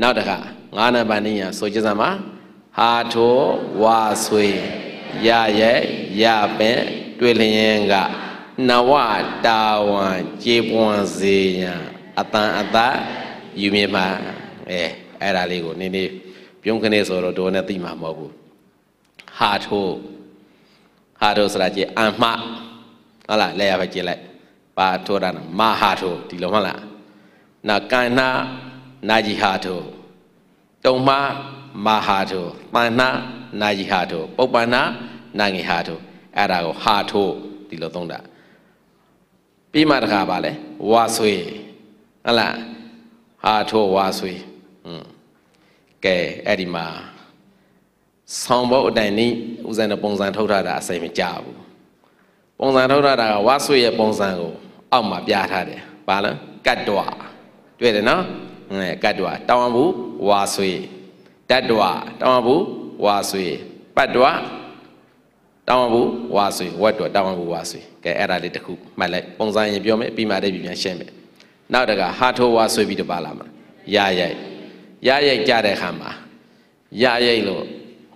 နောက်တခါငါးနံပါတ်နည်းရဆိုကြစမ်းပါဟာထောဝါဆွေရရဲ့ရပင်တွေ့လျင်ကနဝတာဝံကြေပွန်စေရန်အတန်အတယူမြင်ပါအဲအဲ့ဒါလေးကိုနည်းနည်းပြုံးခနေဆိုတော့တော်နဲ့သိမှာမဟုတ်ဘူးဟာထိုးဟာထိုးဆိုတာကြေအံမှဟုတ်လားလဲရပဲကြေလိုက်ပါထိုးတာမဟာထိုးဒီလိုဟုတ်လားနာကန်နာနာကြီးဟာထိုးတုံမမဟာထိုးပန္နာနာကြီးဟာထိုးပုပ္ပန္နာနာငေဟာထိုးအဲ့ဒါကိုဟာထိုးဒီလိုသုံးတာပြီးမှတခါပါလဲဝါဆွေဟုတ်လားဟာထိုဝါဆွေอืมကဲအဲ့ဒီမှာဆောင်ဘုတ်အတိုင်းနိဦးဇန်တဲ့ပုံစံထုတ်ထားတာအစိမ်မကြဘူးပုံစံထုတ်ထားတာကဝါဆွေရဲ့ပုံစံကိုအောက်မှာပြထားတယ်ပါလားကတ်တွာတွေ့တယ်နော်အဲကတ်တွာတောင်းဘူးဝါဆွေတတ်တွာတောင်းဘူးဝါဆွေပတ်တွာတောင်းပန်ဖို့ဝါဆွေဝတ်တော်တောင်းပန်ဖို့ဝါဆွေကဲအဲ့ဒါလေးတစ်ခုမှတ်လိုက်ပုံစံရင်ပြောမယ်ပြီးမှတဲ့ပြီပြန်ရှင်းမယ်နောက်တကဟာထိုးဝါဆွေပြီးတပါလာမှာရရိုက်ရရိုက်ကြတဲ့ခါမှာရရိုက်လို့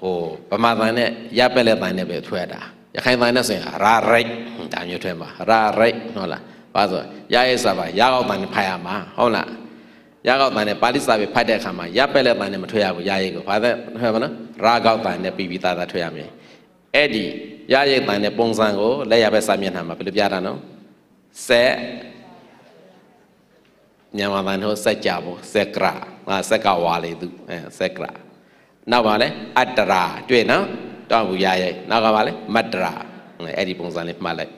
ဟိုဗမာတန်နဲ့ရပက်လက်တန်နဲ့ပဲထွက်တာရခိုင်တန်နဲ့ဆိုရင်ရာရိုက်ဒါမျိုးထွက်မှာရာရိုက်ဟုတ်လားဘာဆိုရရိုက်စာပါရကောက်တန်နဲ့ဖတ်ရမှာဟုတ်လားရကောက်တန်နဲ့ပါဠိစာပေဖတ်တဲ့အခါမှာရပက်လက်တန်နဲ့မထွက်ရဘူးရရိုက်ကိုဘာသက်ထွက်မလားရာကောက်တန်နဲ့ပြီးပြီးသားသားထွက်ရမယ်အဲ့ဒီရရိတ်တန်တဲ့ပုံစံကိုလက်ရဘက်စာမျက်နှာမှာဘယ်လိုပြတာနော်ဆက်မြန်မာဘာလို့စက်ကြဖို့စက်ကရာငါစက်ကဝါလေသူအဲစက်ကရာနောက်ပါလဲအတ္တရာတွေ့နော်တောင်းဘူးရရိတ်နောက်ကပါလဲမတ္တရာအဲ့ဒီပုံစံလေးမှတ်လိုက်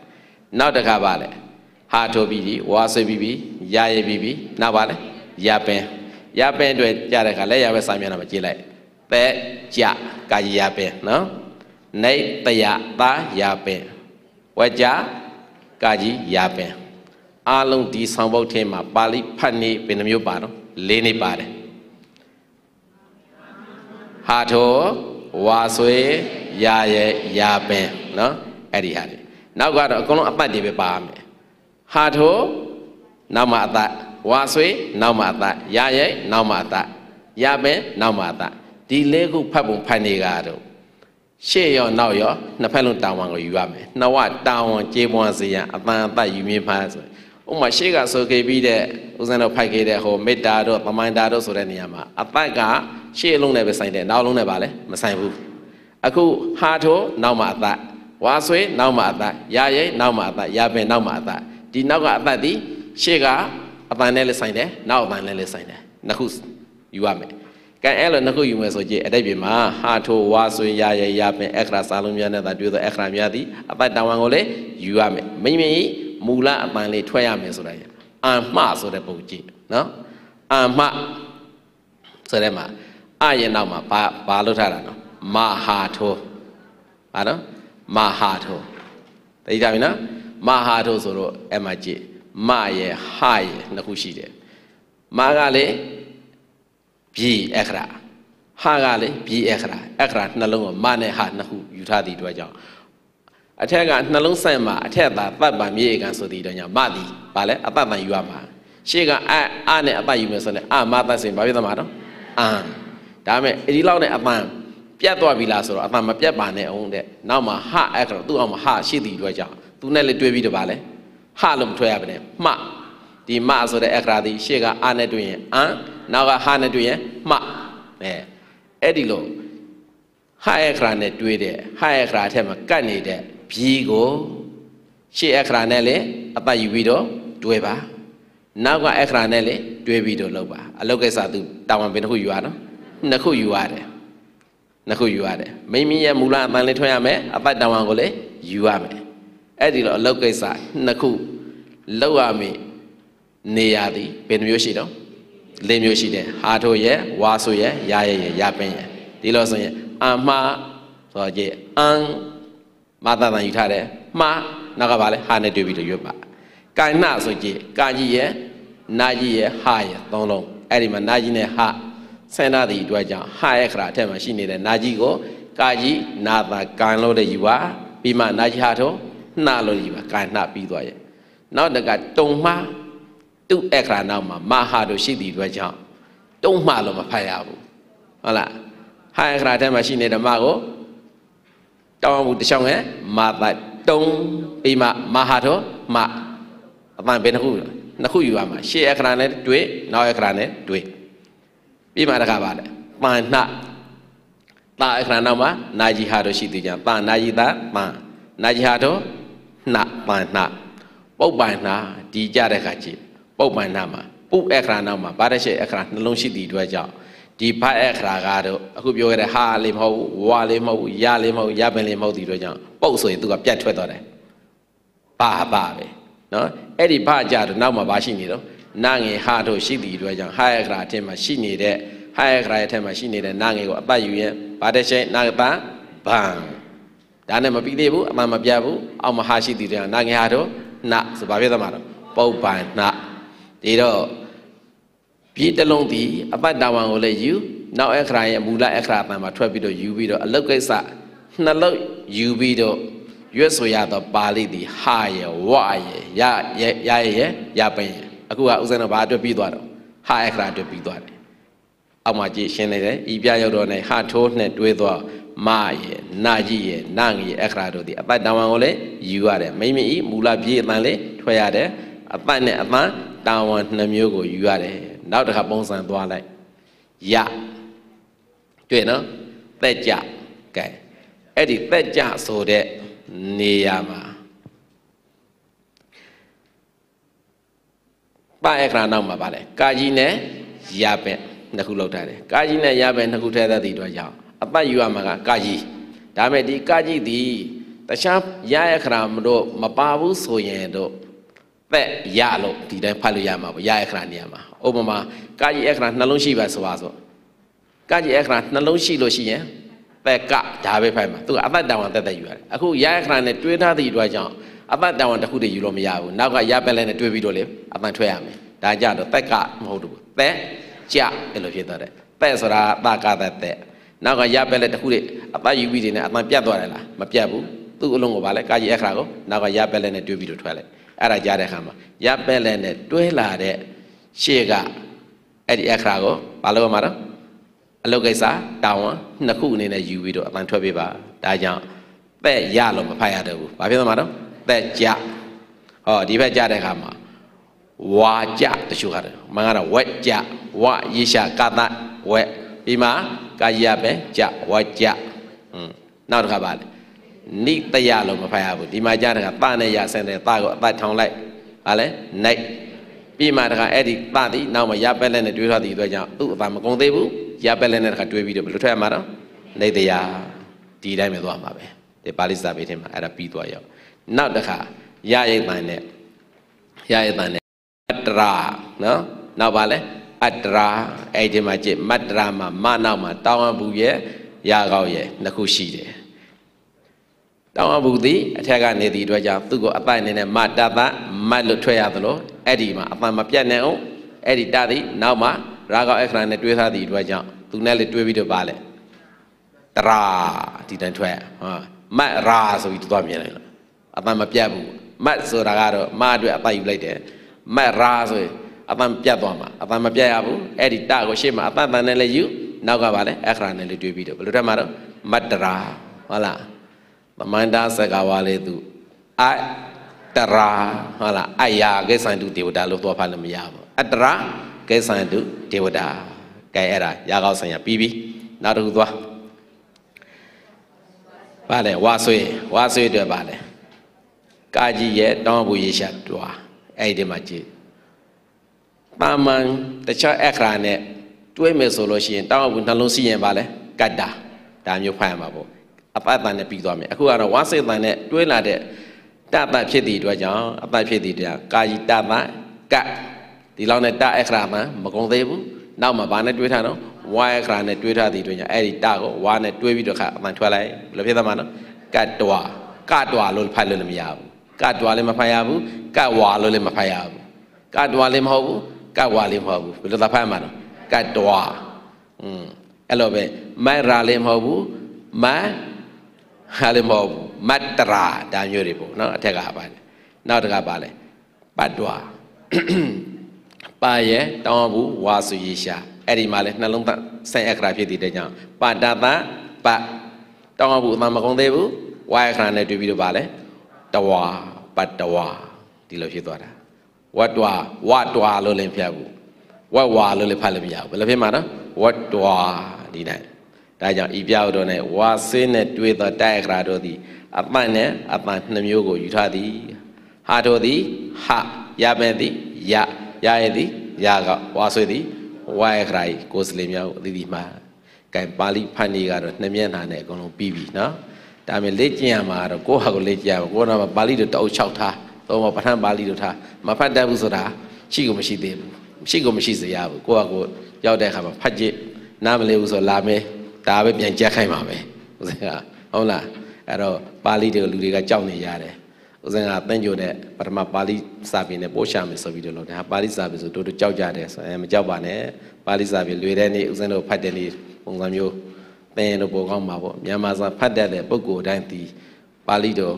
နောက်တစ်ခါပါလဲဟာထိုးပြီးပြီဝါဆွေးပြီးပြီရရိတ်ပြီးပြီနောက်ပါလဲရပင်ရပင်တွေကြတဲ့ခါလက်ရဘက်စာမျက်နှာမှာကြည့်လိုက်ပဲကြကာယရပင်နော်နေတယတာယာပင်ဝကြကာကြီးယာပင်အားလုံးဒီဆောင်ပုတ်ထဲမှာပါဠိဖတ်နေပင်မျိုးပါတော့လေးနေပါတယ်ဟာထောဝါဆွေယာရဲ့ယာပင်နော်အဲ့ဒီဟာတွေနောက်ကတော့အကုန်လုံးအပတ်တွေပဲပါရမယ်ဟာထောနောက်မှအတဝါဆွေနောက်မှအတယာရဲ့နောက်မှအတယာပင်နောက်မှအတဒီလေးခုဖတ်ပုံဖတ်နေကြတော့ရှေ့ရောနောက်ရောနှစ်ဖက်လုံးတာဝန်ကိုယူရမယ်နှဝတာဝန်ကျေပွန်စေရန်အတန်အသက်ယူမြင့်ဖားဆိုဥမာရှေ့ကဆိုခဲ့ပြီးတဲ့ဦးဇင်းတို့ဖိုက်ခဲ့တဲ့ဟိုမေတ္တာတို့ပမိုင်းတာတို့ဆိုတဲ့နေရာမှာအသက်ကရှေ့အလုံးနဲ့ပဲဆိုင်တယ်နောက်လုံးနဲ့ပါလဲမဆိုင်ဘူးအခုဟာထိုးနောက်မှအသက်ဝါဆွေနောက်မှအသက်ရာရိတ်နောက်မှအသက်ရာပင်နောက်မှအသက်ဒီနောက်ကအသက်ဒီရှေ့ကအပန်နဲ့လည်းဆိုင်တယ်နောက်အပန်နဲ့လည်းဆိုင်တယ်နှစ်ခုယူရမယ်ကံအဲ့လိုနှစ်ခုယူမယ်ဆိုကြည့်အတိတ်ပြင်မှာဟာထိုဝါဆိုရရရပင်အခရာစာလုံးများနဲ့သာတွေ့သောအခရာများသည်အပတ်တဝန်ကိုလည်းယူရမယ်မိမိမူလအပန်လေးထွက်ရမယ်ဆိုတာရအာမဆိုတဲ့ပုံကြည့်နော်အာမဆိုတဲ့မှာအရင်နောက်မှာဘာဘာလို့ထားတာနော်မဟာထိုဟာနော်မဟာထိုတတိယပြီနော်မဟာထိုဆိုတော့အဲ့မှာကြည့်မရဲ့ဟာရဲ့နှစ်ခုရှိတယ်မကလည်းဘီအက္ခရာဟာကလေဘီအက္ခရာအက္ခရာနှလုံးကိုမနဲ့ဟာနှစ်ခုယူထားသည့်အတွက်ကြောင့်အထက်ကနှလုံးဆိုင်မှာအထက်သာသဗ္ဗံမြေအကံဆိုသည့်အတွက်ကြောင့်မသည်ဗာလဲအပ္ပံယူရမှာရှေ့ကအအနဲ့အပယူမယ်ဆိုရင်အမသတ်စင်ဘာဖြစ်သမှာတော့အံဒါမဲ့ဒီလောက်နဲ့အပံပြတ်သွားပြီလားဆိုတော့အပံမပြတ်ပါနဲ့အောင်တဲ့နောက်မှာဟအဲ့ကတော့သူ့အောင်မှာဟရှိတည်တွေ့ကြသူနဲ့လည်းတွေ့ပြီးတပါလဲဟလို့မထွက်ရပါနဲ့မှဒီမဆိုတဲ့အက္ခရာဒီရှေ့ကအနဲ့တွေ့ရင်အန်နောက်ကဟာနဲ့တွေ့ရင်မှအဲအဲ့ဒီလိုဟာအက္ခရာနဲ့တွေ့တဲ့ဟာအက္ခရာထဲမှာကတ်နေတဲ့ဘီကိုရှေ့အက္ခရာနဲ့လေအပတ်ယူပြီးတော့တွေ့ပါနောက်ကအက္ခရာနဲ့လေတွေ့ပြီးတော့လုပ်ပါအလုတ်ကိစ္စသူတာဝန်ပင်တစ်ခုယူရနော်နှစ်ခုယူရတယ်နှစ်ခုယူရတယ်မိမိရဲ့မူလအတန်လေးထွင်ရမယ်အပတ်တာဝန်ကိုလေယူရမယ်အဲ့ဒီလိုအလုတ်ကိစ္စနှစ်ခုလောက်ရမယ်နေရာသည်ဘယ်နှမျိုးရှိတော့လေးမျိုးရှိတယ်ဟာထိုရဲ့ဝါဆိုရဲ့ရရဲ့ရဲ့ရပင်းရဲ့ဒီလိုဆိုရင်အမှားဆိုကြည့်အန်မာတာတန်ယူထားတယ်မှားနောက်ကပါလဲဟာနဲ့တွေ့ပြီးတော့ရွတ်ပါကိုင်နာဆိုကြည့်ကာကြီးရဲ့နာကြီးရဲ့ဟာရဲ့သုံးလုံးအဲ့ဒီမှာနာကြီးနဲ့ဟာဆန္ဒတည်အတွက်ကြောင့်ဟာရဲ့ခရာအထက်မှာရှိနေတဲ့နာကြီးကိုကာကြီးနာသာကန်လို့တဲ့ယူပါပြီးမှနာကြီးဟာထိုနှာလို့ယူပါကန်နှာပြီးသွားရဲ့နောက်တကတုံမှားသူ့အခရာနောက်မှာမဟာတို့ရှိသည်အတွက်ကြောင့်တုံ့မှလို့မဖတ်ရဘူးဟုတ်လားဟာအခရာထဲမှာရှိနေဓမ္မကိုတောင်းမှုတစ်ချောင်းရဲ့မာသတုံးပြီးမှမဟာတို့မအပန်ဘယ်နှခုနှစ်ခုယူရမှာရှေ့အခရာနဲ့တွေ့နောက်အခရာနဲ့တွေ့ပြီးမှတခါပါလေပန်နှတာအခရာနောက်မှာနာကြီးဟာတို့ရှိသည်ကြောင့်ပန်နာကြီးသားပန်နာကြီးဟာတို့နှပန်နှပုတ်ပန်နှဒီကြတဲ့ခါကြည့်ပုပ်ပန္နမှာပုပ်အခရာနောက်မှာဘာရရှိအခရာနှလုံးရှိတည်အတွက်ကြောင့်ဒီဖတ်အခရာကတော့အခုပြောခဲ့တဲ့ဟာလေးမဟုတ်ဘူးဝါလေးမဟုတ်ဘူးရလေးမဟုတ်ရပင်လေးမဟုတ်တည်အတွက်ကြောင့်ပုပ်ဆိုရင်သူကပြတ်ထွက်သွားတယ်ပါပါပဲနော်အဲ့ဒီဖတ်ကြတော့နောက်မှာဘာရှိနေတော့နာငယ်ဟာတို့ရှိတည်အတွက်ကြောင့်ဟာအခရာအထက်မှာရှိနေတဲ့ဟာအခရာအထက်မှာရှိနေတဲ့နာငယ်ကိုအပတ်ယူရင်ဘာတရှိနာငယ်ပန်ဘန်ဒါနဲ့မပြီးသေးဘူးအမှန်မပြဘူးအောင်မဟာရှိတည်တယ်နာငယ်ဟာတို့နဆိုဘာဖြစ်သမှာတော့ပုပ်ပန်နဒီတော့ပြီးတလုံးဒီအပတ်တာဝန်ကိုလည်းယူနောက်အခရာရဲ့မူလအခရာအပံမှာထွက်ပြီးတော့ယူပြီးတော့အလုတ်ကိစ္စနှလုတ်ယူပြီးတော့ရွတ်ဆိုရတော့ပါဠိဒီဟာရဝရရရရရပင်အခုကဦးဇင်းတော့ဘာအတွက်ပြီးသွားတော့ဟာအခရာအတွက်ပြီးသွားတယ်အောက်မှာကြည့်ရှင်းနေတယ်ဤပြရောက်တော့နေဟာထိုးနဲ့တွဲသွားမရဲ့နာကြီးရဲ့နာငီရဲ့အခရာတို့ဒီအပတ်တံဝန်ကိုလည်းယူရတယ်မိမိဤမူလပြေးအတန်လေးထွက်ရတယ်အပတ်နဲ့အပန်းတာဝန်2မျိုးကိုယူရတယ်နောက်တစ်ခါပုံစံသွားလိုက်ယတွေ့နော်သက်ကြကဲအဲ့ဒီသက်ကြဆိုတဲ့နေရာမှာပဧကရာနောက်မှာပါလေကာကြီးနဲ့ရပဲနှစ်ခုလောက်ထားတယ်ကာကြီးနဲ့ရပဲနှစ်ခုထဲသက်တည်တော့ရအောင်အပတ်ယူရမှာကကာကြီးဒါမဲ့ဒီကာကြီးဒီတခြားရဧကရာမတို့မပါဘူးဆိုရင်တော့သက်ရလို့ဒီတိုင်းဖတ်လို့ရမှာပေါ့ရအခရာနေရာမှာဥပမာကာကြီးအခရာနှလုံးရှိပါဆိုပါဆိုကာကြီးအခရာနှလုံးရှိလို့ရှိရင်သက်ကဒါပဲဖိုက်မှာသူကအသက်တန်ဝန်သက်သက်ယူရတယ်အခုရအခရာနဲ့တွဲထားသည့်အတွက်ကြောင့်အသက်တန်ဝန်တစ်ခုတည်းယူလို့မရဘူးနောက်ကရပက်လဲနဲ့တွဲပြီးတော့လေအသက်ထွက်ရမယ်ဒါကြတော့သက်ကမဟုတ်ဘူးသက်ကြအဲ့လိုဖြစ်သွားတယ်သက်ဆိုတာအသကသက်သက်နောက်ကရပက်လဲတစ်ခုတည်းအသက်ယူပြီးနေတဲ့အသက်ပြတ်သွားတယ်လားမပြတ်ဘူးသူ့အလုံးကိုဗာလဲကာကြီးအခရာကိုနောက်ကရပက်လဲနဲ့တွဲပြီးတော့ထွက်လိုက်အဲ့ဒါကြားတဲ့အခါမှာရပက်လက်နဲ့တွဲလာတဲ့ရှေ့ကအဲ့ဒီအခရာကိုဘာလို့ရမှာတော့အလုတ်ကိစ္စတာဝန်နှစ်ခုအနေနဲ့ယူပြီးတော့အပန်ထွက်ပေးပါဒါကြောင့်သက်ရလို့မဖတ်ရတော့ဘူးဘာဖြစ်သွားမှာတော့သက်ကြဟောဒီဘက်ကြတဲ့အခါမှာဝါကြတချို့ကတော့မင်းကတော့ဝက်ကြဝရေရှာကာသဝက်ဒီမှာကာယပဲကြဝါကြอืมနောက်တစ်ခါပါလေနိတယလို့မဖတ်ရဘူးဒီမှာကြားတာကတနဲ့ရဆင်းတယ်တကိုအသက်ထောင်လိုက်ဟာလဲနိုင်ပြီးမှတခါအဲ့ဒီတသည်နောက်မှရပက်လက်နဲ့တွေးထားသည့်အတွက်ကြောင့်သူ့အသာမကုန်သေးဘူးရပက်လက်နဲ့တခါတွေးပြီးတော့ဘယ်လိုထွက်ရမှာတော့နေတရားဒီတိုင်းပဲသွားမှာပဲဒီပါဠိစာပေထဲမှာအဲ့ဒါပြီးသွားရောက်နောက်တခါရရိတ်တန်နဲ့ရရိတ်တန်နဲ့အတ္တရာနော်နောက်ပါလဲအတ္တရာအဲ့ဒီမှာကြည့်မတ္တရာမှာမနောက်မှာတောင်းဝပူရဲ့ရကောက်ရဲ့နှစ်ခုရှိတယ်တောင်းအပူသည်အထက်ကနေသည့်အတွက်ကြောင့်သူ့ကိုအပိုင်အနေနဲ့မတတမတ်လို့ထွက်ရသလိုအဲ့ဒီမှာအပိုင်မပြတ်နိုင်အောင်အဲ့ဒီတသည်နောက်မှာရာဂအခရနဲ့တွေးထားသည့်အတွက်ကြောင့်သူနဲ့လည်းတွေးပြီးတော့ပါလေတရာဒီတန်ထွက်ဟာမတ်ရာဆိုပြီးသူသွားမြင်လိုက်လို့အပိုင်မပြတ်ဘူးမတ်ဆိုတာကတော့မအတွက် အပိုင်ယူလိုက်တယ်မတ်ရာဆိုရင်အပန်ပြတ်သွားမှာအပန်မပြတ်ရဘူးအဲ့ဒီတကိုရှေ့မှာအပန်ပန်နဲ့လည်းယူနောက်ကပါလေအခရာနဲ့လည်းတွေးပြီးတော့ဘယ်လိုတတ်မှာတော့မတ္တရာဟုတ်လားတမန္တစကဝါလေသူအတရာဟုတ်လားအယာကိဆိုင်တုဒေဝတာလို့သွားဖတ်လို့မရဘူးအတရာကိဆိုင်တုဒေဝတာကဲအဲ့ဒါရာကောက်ဆိုင်ရပြီးပြီနောက်တစ်ခုသွားပါလေဝါဆွေဝါဆွေတွေပါလေကာကြီးရဲ့တောင်းဘူးရေရှာတွာအဲ့ဒီမှာကြည့်ပါမန်တခြားအခရာနဲ့တွဲမယ်ဆိုလို့ရှိရင်တောင်းဘူးနှလုံးစီးရင်ပါလေကတ္တာဒါမျိုးဖတ်ရမှာပေါ့အပ္ပတန်နဲ့ပြီးသွားမယ်အခုကတော့ဝါစေတန်နဲ့တွဲလာတဲ့တတဖြစ်သည့်အတွက်ကြောင့်အပ္ပဖြစ်သည့်တရားကာယတမကဒီလောက်နဲ့တအခရာမှမကုန်သေးဘူးနောက်မှဘာနဲ့တွဲထားတော့ဝါအခရာနဲ့တွဲထားသည့်အတွက်ကြောင့်အဲ့ဒီတကိုဝါနဲ့တွဲပြီးတော့ခါအမှန်ထွက်လိုက်ဘယ်လိုဖြစ်သမှာနော်ကတ်တွာကတ်တွာလို့ဖတ်လို့လည်းမရဘူးကတ်တွာလည်းမဖတ်ရဘူးကတ်ဝါလို့လည်းမဖတ်ရဘူးကတ်တွာလည်းမဟုတ်ဘူးကတ်ဝါလည်းမဟုတ်ဘူးဘယ်လိုသာဖတ်မှာနော်ကတ်တွာอืมအဲ့လိုပဲမရာလည်းမဟုတ်ဘူးမဟာလည်းမဟုတ်မတ္တရာဒါမျိုးတွေပေါ့နော်အထက်ကပါလေနောက်တကပါလေပတ္တဝါပါရဲ့တောင်းဘူးဝါစုရေရှာအဲ့ဒီမှာလေနှလုံးသားဆိုင်အခရာဖြစ်တည်တဲ့ကြောင့်ပါတတာပတောင်းဘူးအမှမကုံသေးဘူးဝါအခရာနဲ့တွေ့ပြီးတော့ပါလေတဝါပတ္တဝါဒီလိုဖြစ်သွားတာဝတ်တဝါဝတ်တဝါလို့လည်းဖျက်ဘူးဝတ်ဝါလို့လည်းဖတ်လို့မရဘူးဘယ်လိုဖြစ်မှာနော်ဝတ်တဝါဒီတိုင်းဒါကြောင့်ဤပြောက်တော်နဲ့ဝါဆင်းနဲ့တွေ့သောတိုက်အခရာတို့သည်အပန့်နဲ့အပန့်နှမျိုးကိုယူထားသည်ဟာတို့သည်ဟရမဲ့သည်ယရရဲ့သည်ယကဝါဆွေသည်ဝါအခရာကိုစလင်များကိုအသီးသီးမှာကဲပါဠိဖတ်နေကတော့နှစ်မျက်နှာနဲ့အကုန်လုံးပြီးပြီနော်ဒါပေမဲ့လေ့ကျင့်ရမှာကတော့ကိုယ့်ဟာကိုလေ့ကျင့်ရမှာကိုယ်ကပါဠိတို့တအုပ်၆ထားသုံးပါပဋ္ဌာန်းပါဠိတို့ထားမဖတ်တတ်ဘူးဆိုတာရှိကိုမရှိသေးဘူးရှိကိုမရှိစရာဘူးကိုယ့်ဟာကိုရောက်တဲ့အခါမှာဖတ်ကြည့်နားမလည်ဘူးဆိုလာမယ်ဒါပဲပြန်ကြက်ခိုင်းပါမယ်ဦးဇင်းကဟုတ်လားအဲ့တော့ပါဠိတွေကလူတွေကကြောက်နေရတယ်ဦးဇင်းကတန့်ကြိုတဲ့ပထမပါဠိစာပေနဲ့ပို့ရှာမယ်ဆိုပြီးတော့လို့ဒါပါဠိစာပေဆိုတို့တို့ကြောက်ကြတယ်ဆိုရင်မကြောက်ပါနဲ့ပါဠိစာပေလွေတဲ့နေ့ဦးဇင်းတို့ဖတ်တဲ့နေ့ပုံစံမျိုးသင်တို့ပိုကောင်းပါပေါ့မြန်မာစာဖတ်တတ်တဲ့ပုဂ္ဂိုလ်တိုင်းဒီပါဠိတော်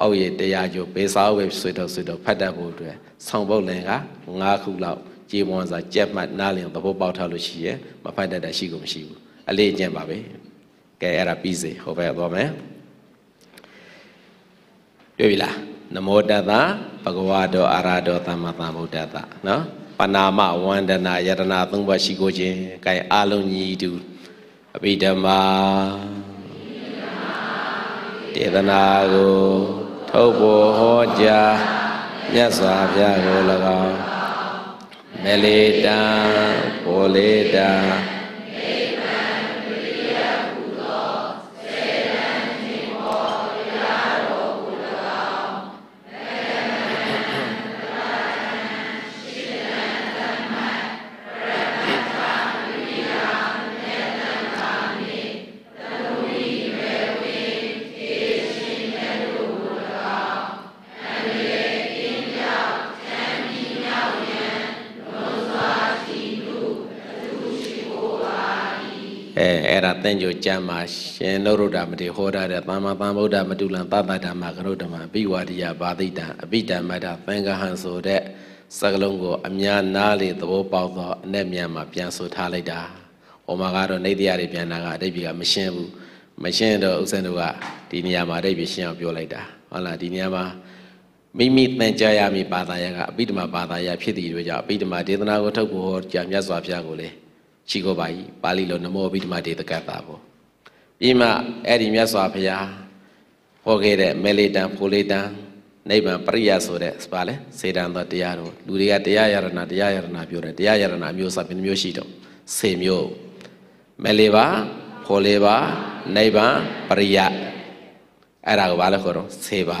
အောက်ရတရားကျော်ဘေစာဝေဆွေတော်ဆွေတော်ဖတ်တတ်ဖို့အတွက်ဆောင်ပုတ်လင်က၅ခုလောက်ကြေမွန်စာကြက်မှတ်နားလင်သဘောပေါက်ထားလို့ရှိရယ်မဖတ်တတ်တာရှိကုန်မရှိဘူးအလေးအကျင့်ပါပဲကဲအဲ့ဒါပြီးစေဟိုဘက်သွားမယ်တွေ့ပြီလားနမောတတဘဂဝါတော်အာရတော်သမ္မာသမ္ဗုဒ္ဓတနော်ပနာမဝန္ဒနာယတနာသုံးပါးရှိကိုခြင်းကဲအာလုံးညီတူအဘိဓမ္မာတေသနာကိုထုတ်ဖို့ဟောကြားမြတ်စွာဘုရားကို၎င်းမလေတံဘောလေတံတင့်ကြိုကြံမှာရှင်နုရုဒ္ဓမတိဟောတာတဲ့သမ္မာသမ္ဗုဒ္ဓမတုလံပပတ္တမကရုဓမ္မပိဝါဒိယဘာတိတံအပိဓမ္မတသင်္ဃဟံဆိုတဲ့စကလုံးကိုအများနားလေသဘောပေါက်သောအ내မြန်မှာပြန်ဆိုထားလိုက်တာ။ဟောမှာကတော့နေတရားတွေပြန်တာကအတိတ်ကမရှင်းဘူး။မရှင်းတော့ဥစ္စံတို့ကဒီနေရာမှာအတိတ်ကရှင်းအောင်ပြောလိုက်တာ။ဟုတ်လားဒီနေရာမှာမိမိသင်ကြားရမည်ဘာသာရပ်ကအပိဓမ္မဘာသာရပ်ဖြစ်သည့်အတွက်ကြောင့်အပိဓမ္မဒေသနာကိုထုတ်ဖို့ကြာမြတ်စွာဘုရားကိုလည်းရှိကိုပါကြီးပါဠိလိုနမောဘိဓမ္မဒေသကတာပေါ့ပြီးမှအဲ့ဒီမြတ်စွာဘုရားဟောခဲ့တဲ့မေလေတံဖိုလေတံနိဗ္ဗာန်ပရိယဆိုတဲ့ဘာလဲစေတံသောတရားတော်လူတွေကတရားယရဏတရားယရဏပြောတယ်တရားယရဏအမျိုးအစားဘယ်နှမျိုးရှိတော့စေမျိုးမေလေပါဖိုလေပါနိဗ္ဗာန်ပရိယအဲ့ဒါကိုဘာလဲခေါ်တော့စေပါ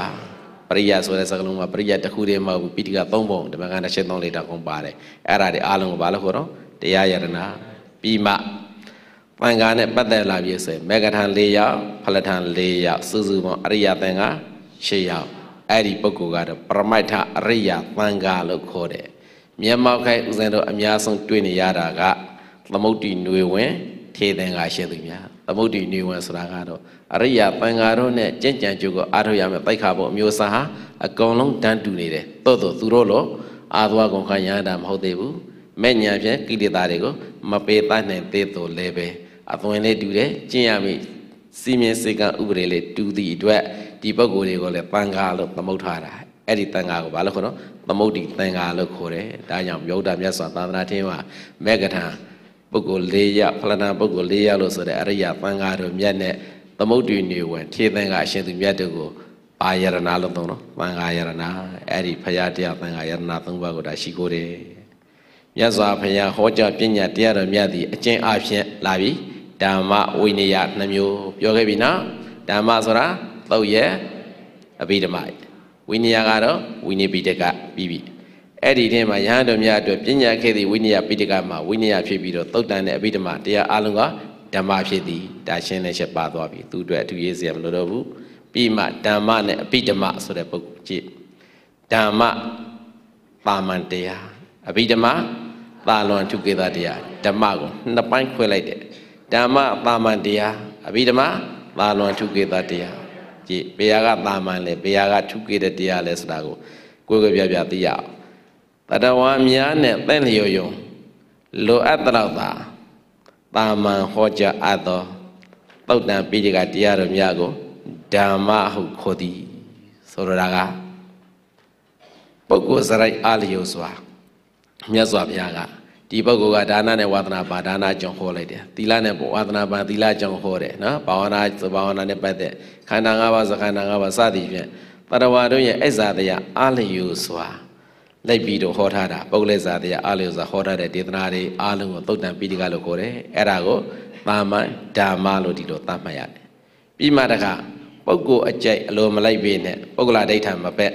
ပရိယဆိုတဲ့စကားလုံးမှာပရိယတစ်ခုတည်းမဟုတ်ဘူးပိဋက၃ပုံဓမ္မကဏ္ဍ၈၃၄တောင်ကုန်ပါတယ်အဲ့ဒါတွေအားလုံးကိုဘာလဲခေါ်တော့တရားယရဏပြီးမှသံဃာနဲ့ပတ်သက်လာပြီဆိုရင်မေဃထံ၄ယောက်ဖလထံ၄ယောက်စုစုပေါင်းအရိယသံဃာ၈ယောက်အဲ့ဒီပုဂ္ဂိုလ်ကတော့ပရမိတ်ထအရိယသံဃာလို့ခေါ်တယ်မြတ်မောက်ခိုင်ဦးဇင်းတို့အများဆုံးတွေ့နေရတာက သမုတ်တီနွေဝင်ထေသင်္ဃာရှိသူများသမုတ်တီနွေဝင်ဆိုတာကတော့အရိယသံဃာတို့နဲ့ကြင်ကြံကြိုကိုအားထုတ်ရမယ်တိုက်ခါဖို့အမျိုးအစားဟာအကုန်လုံးတန်းတူနေတယ်တော်တော်သူတို့လိုအာသဝကုန်ခံရတာမဟုတ်သေးဘူးမဲ့ညာဖြင့်ကိလေသာတွေကိုမပေတတ်နိုင်သေးသူလည်းပဲအသွင်လေးတူတယ်ကျင့်ရမည့်စီမင်းစေကဥပဒေလေးတူသည့်အတွက်ဒီပုဂ္ဂိုလ်တွေကိုလည်းတန်ခါလို့သမုတ်ထားတာအဲ့ဒီတန်ခါကိုဘာလို့ခေါ်တော့သမုတ်တိတန်ခါလို့ခေါ်တယ်ဒါကြောင့်မြတ်တာမြတ်စွာသာသနာထင်းမှာမေကထာပုဂ္ဂိုလ်၄ရဖလနာပုဂ္ဂိုလ်၄ရလို့ဆိုတဲ့အရိယတန်ခါတို့မြတ်နဲ့သမုတ်တိနေဝင်ထေသင်္ကအရှင်သူမြတ်တို့ကိုအာယရဏလို့သုံးတော့တန်ခါယရဏအဲ့ဒီဖရာတရားတန်ခါယရဏ၃ပါးကိုဒါရှိကိုတယ်မြတ်စွာဘုရားဟောကြားပညာတရားတော်မြတ်သည်အကျဉ်းအဖြင့်လာပြီဓမ္မဝိနည်းနှမျိုးပြောခဲ့ပြီနော်ဓမ္မဆိုတာသုတ်ရဲ့အဘိဓမ္မဝိနည်းကတော့ဝိနည်းပိဋကပြီးပြီအဲ့ဒီထဲမှာယဟန်တော်များအတွက်ပညာခဲ့သည့်ဝိနည်းပိဋကမှာဝိနည်းဖြစ်ပြီးတော့သုတ်တန်တဲ့အဘိဓမ္မတရားအလုံးကဓမ္မဖြစ်သည်ဒါရှင်းလည်းချက်ပါသွားပြီ သူတို့အထူးရေးစရာမလိုတော့ဘူးပြီးမှဓမ္မနဲ့အဘိဓမ္မဆိုတဲ့ပုဂ္ဂိုလ်ကြည့်ဓမ္မပါမန်တရားအဘိဓမ္မသာလွန်ထုကေသတရားဓမ္မကိုနှစ်ပိုင်းခွဲလိုက်တယ်ဓမ္မအပါမန်တရားအဘိဓမ္မာသာလွန်ထုကေသတရားကြည့်ဘုရားကသာမန်လေဘုရားကထုကေတဲ့တရားလဲဆိုတာကိုကိုယ်ကိုပြပြသိရအောင်တတဝါများနဲ့တင့်လျော်ယုံလိုအပ်တော့သာတာမန်ဟောကြားအပ်သောပုတ်တံပိဋကတရားတော်များကိုဓမ္မဟုခေါ်သည်ဆိုလိုတာကပုဂ္ဂိုလ်စရိုက်အလျော်စွာမြတ်စွာဘုရားကဒီပုဂ္ဂိုလ်ကဒါနနဲ့ဝါသနာပါဒါနကြောင့်ဟောလိုက်တယ်သီလနဲ့ဝါသနာပါသီလကြောင့်ဟောတယ်နော်ဘာဝနာဘာဝနာနဲ့ပတ်သက်ခန္ဓာ၅ပါးသခန္ဓာ၅ပါးစသည်ဖြင့်တရဝါတို့ရဲ့အစ္ဆာတရားအာလျူစွာလိုက်ပြီးတော့ဟောထားတာပုဂ္ဂလိဇာတရားအာလျူစွာဟောထားတဲ့ဒေသနာတွေအားလုံးကိုသုတ်တံပိဋကလို့ခေါ်တယ်အဲ့ဒါကိုသာမန်ဓမ္မလို့ဒီလိုသတ်မှတ်ရတယ်ပြီးမှတခါပုဂ္ဂိုလ်အကြိုက်အလိုမလိုက်ပေနဲ့ပုဂ္ဂလဒိဋ္ဌံမပက်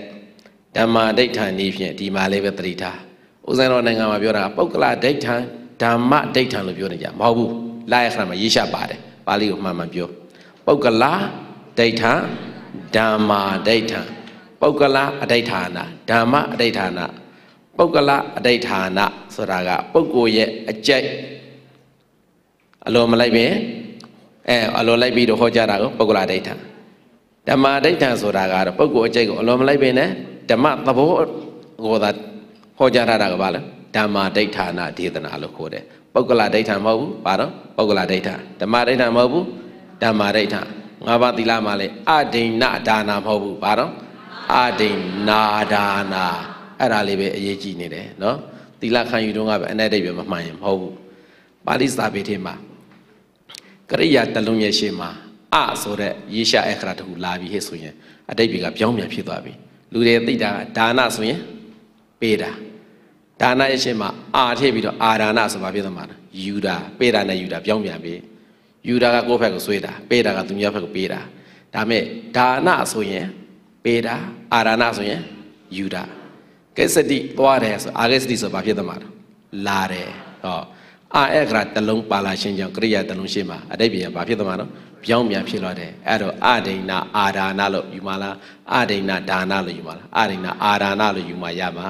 ဓမ္မာဒိဋ္ဌံဤဖြင့်ဒီမှာလေးပဲတတိထားဦးဇင်းတော်နိုင်ငံမှာပြောတာပုဂ္ဂလဒိဋ္ဌံဓမ္မဒိဋ္ဌံလို့ပြောနေကြမဟုတ်ဘူးလာရခဏမှာရေးရှာပါတယ်ပါဠိကိုမှန်မှန်ပြောပုဂ္ဂလဒိဋ္ဌံဓမ္မာဒိဋ္ဌံပုဂ္ဂလအဋိဌာဏဓမ္မအဋိဌာဏပုဂ္ဂလအဋိဌာဏဆိုတာကပုဂ္ဂိုလ်ရဲ့အကြိုက်အလိုမလိုက်ပင်အဲအလိုလိုက်ပြီးတော့ဟောကြတာကိုပုဂ္ဂလဒိဋ္ဌံဓမ္မာဒိဋ္ဌံဆိုတာကတော့ပုဂ္ဂိုလ်အကြိုက်ကိုအလိုမလိုက်ပင်နဲ့ဓမ္မသဘောကိုသာဟောကြားထားတာကဘာလဲဓမ္မာဒိဋ္ဌာနာဒေသနာလို့ခေါ်တယ်ပုဂ္ဂလဒိဋ္ဌာမဟုတ်ဘူးဘာတော့ပုဂ္ဂလဒိဋ္ဌာဓမ္မာဒိဋ္ဌာမဟုတ်ဘူးဓမ္မာဒိဋ္ဌာငါးပါးသီလမှာလဲအဒိဏဒါနာမဟုတ်ဘူးဘာတော့အဒိဏဒါနာအဲ့ဒါလေးပဲအရေးကြီးနေတယ်နော်သီလခံယူတုန်းကပဲအနဲ့တိတ်ပဲမမှန်ရင်မဟုတ်ဘူးပါဠိစာပေထဲမှာကရိယာတလုံးရဲ့ရှေ့မှာအဆိုတဲ့ရေရှာအခရာတခုလာပြီးဟဲ့ဆိုရင်အတိတ်တွေကပြောင်းပြန်ဖြစ်သွားပြီလူတွေသိတာဒါနဆိုရင်ပေးတာဒါနအရှင်မှာအာထည့်ပြီးတော့အာဒါနဆိုတာပြသမတာယူတာပေးတာနဲ့ယူတာ ပြောင်းပြန်ပြီးယူတာကကိုယ့်ဘက်ကိုဆွေးတာပေးတာကသူများဘက်ကိုပေးတာဒါမဲ့ဒါနဆိုရင်ပေးတာအာဒါနဆိုရင်ယူတာကိစ္စတိသွားတယ်ဆိုအာကိစ္စတိဆိုတာပြသမတာလာတယ်ဟောအာအကရာတလုံးပါလာခြင်းကြောင့်ကရိယာတလုံးရှိမှာအတိတ်ပြန်ဘာဖြစ်သွားမှာတော့ပြောင်းပြန်ဖြစ်လာတယ်အဲ့တော့အဒိဏအာဒါနလို့ယူမှာလားအဒိဏဒါနလို့ယူမှာလားအဒိဏအာဒါနလို့ယူမှာရမှာ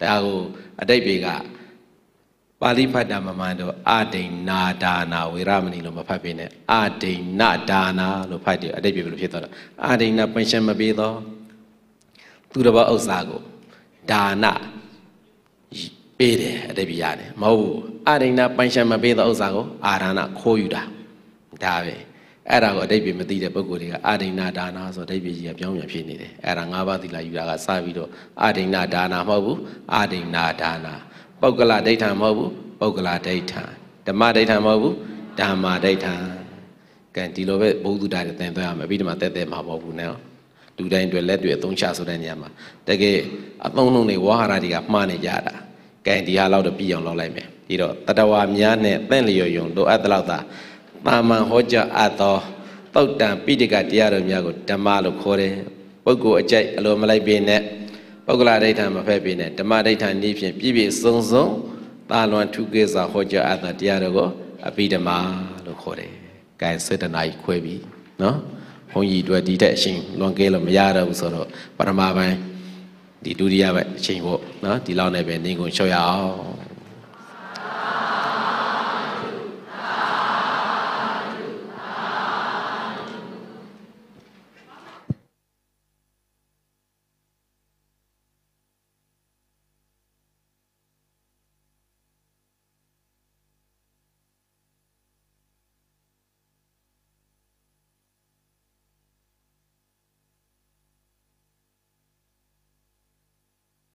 ဒါကိုအတိတ်ပြေကပါဠိဖတ်တာမမှန်တော့အဒိဏဒါနာဝေရမဏီလို့မဖတ်ပြင်းနဲ့အဒိဏဒါနာလို့ဖတ်တယ်အတိတ်ပြေဘယ်လိုဖြစ်သွားတာအဒိဏပင်ရှင်မပေးတော့သူတစ်ပါးဥစ္စာကိုဒါနပေးတယ်အတိပ္ပရတယ်မဟုတ်ဘူးအရိဏပိုင်ရှင်မပေးသောဥစ္စာကိုအာရဏခိုးယူတာဒါပဲအဲ့ဒါကိုအတိပ္ပမသိတဲ့ပုဂ္ဂိုလ်တွေကအရိဏဒါနာဆိုအတိပ္ပကြီးကပြောင်းပြန်ဖြစ်နေတယ်အဲ့ဒါ၅ပါးသီလယူတာကစပြီးတော့အရိဏဒါနာမဟုတ်ဘူးအရိဏဒါနာပုဂ္ဂလဒိဋ္ဌံမဟုတ်ဘူးပုဂ္ဂလဒိဋ္ဌံဓမ္မဒိဋ္ဌံမဟုတ်ဘူးဓမ္မဒိဋ္ဌံကံဒီလိုပဲဘုသူတာတွေသင်သွင်းရမယ်ပြီးဒီမှာတက်တက်မှာမဟုတ်ဘူးနော်လူတိုင်းတွေလက်တွေအသုံးချဆိုတဲ့နေရာမှာတကယ်အသုံးလုံးတွေဝါဟာရတွေကမှားနေကြတာကဲဒီဟာလောက်တော့ပြီးအောင်လုပ်လိုက်မယ်ပြီးတော့တတဝါများနဲ့တင့်လျော်ယုံလိုအပ်သလောက်သာတာမန်ဟောကြားအပ်သောတောက်တံပိဋကတရားတော်များကိုဓမ္မလို့ခေါ်တယ်ပုဂ္ဂိုလ်အကြိုက်အလိုမလိုက်ပေနဲ့ပုဂ္ဂလဒိဋ္ဌံမဖက်ပေနဲ့ဓမ္မဒိဋ္ဌံဤဖြင့်ပြည့်ပြည့်စုံစုံတာလွန်ထုကိစ္စဟောကြားအပ်သောတရားတော်ကိုအပိဓမ္မာလို့ခေါ်တယ်ကဲစေတနာကြီးခွဲပြီနော်ဘုန်းကြီးတို့ဒီတက်အရှင်လွန်ကဲလို့မရတော့ဘူးဆိုတော့ပရမပိုင်းဒီဒုတိယပဲအချိန်ပေါ့နော်ဒီလောက်နဲ့ပဲနေကုန်လျှော့ရအောင်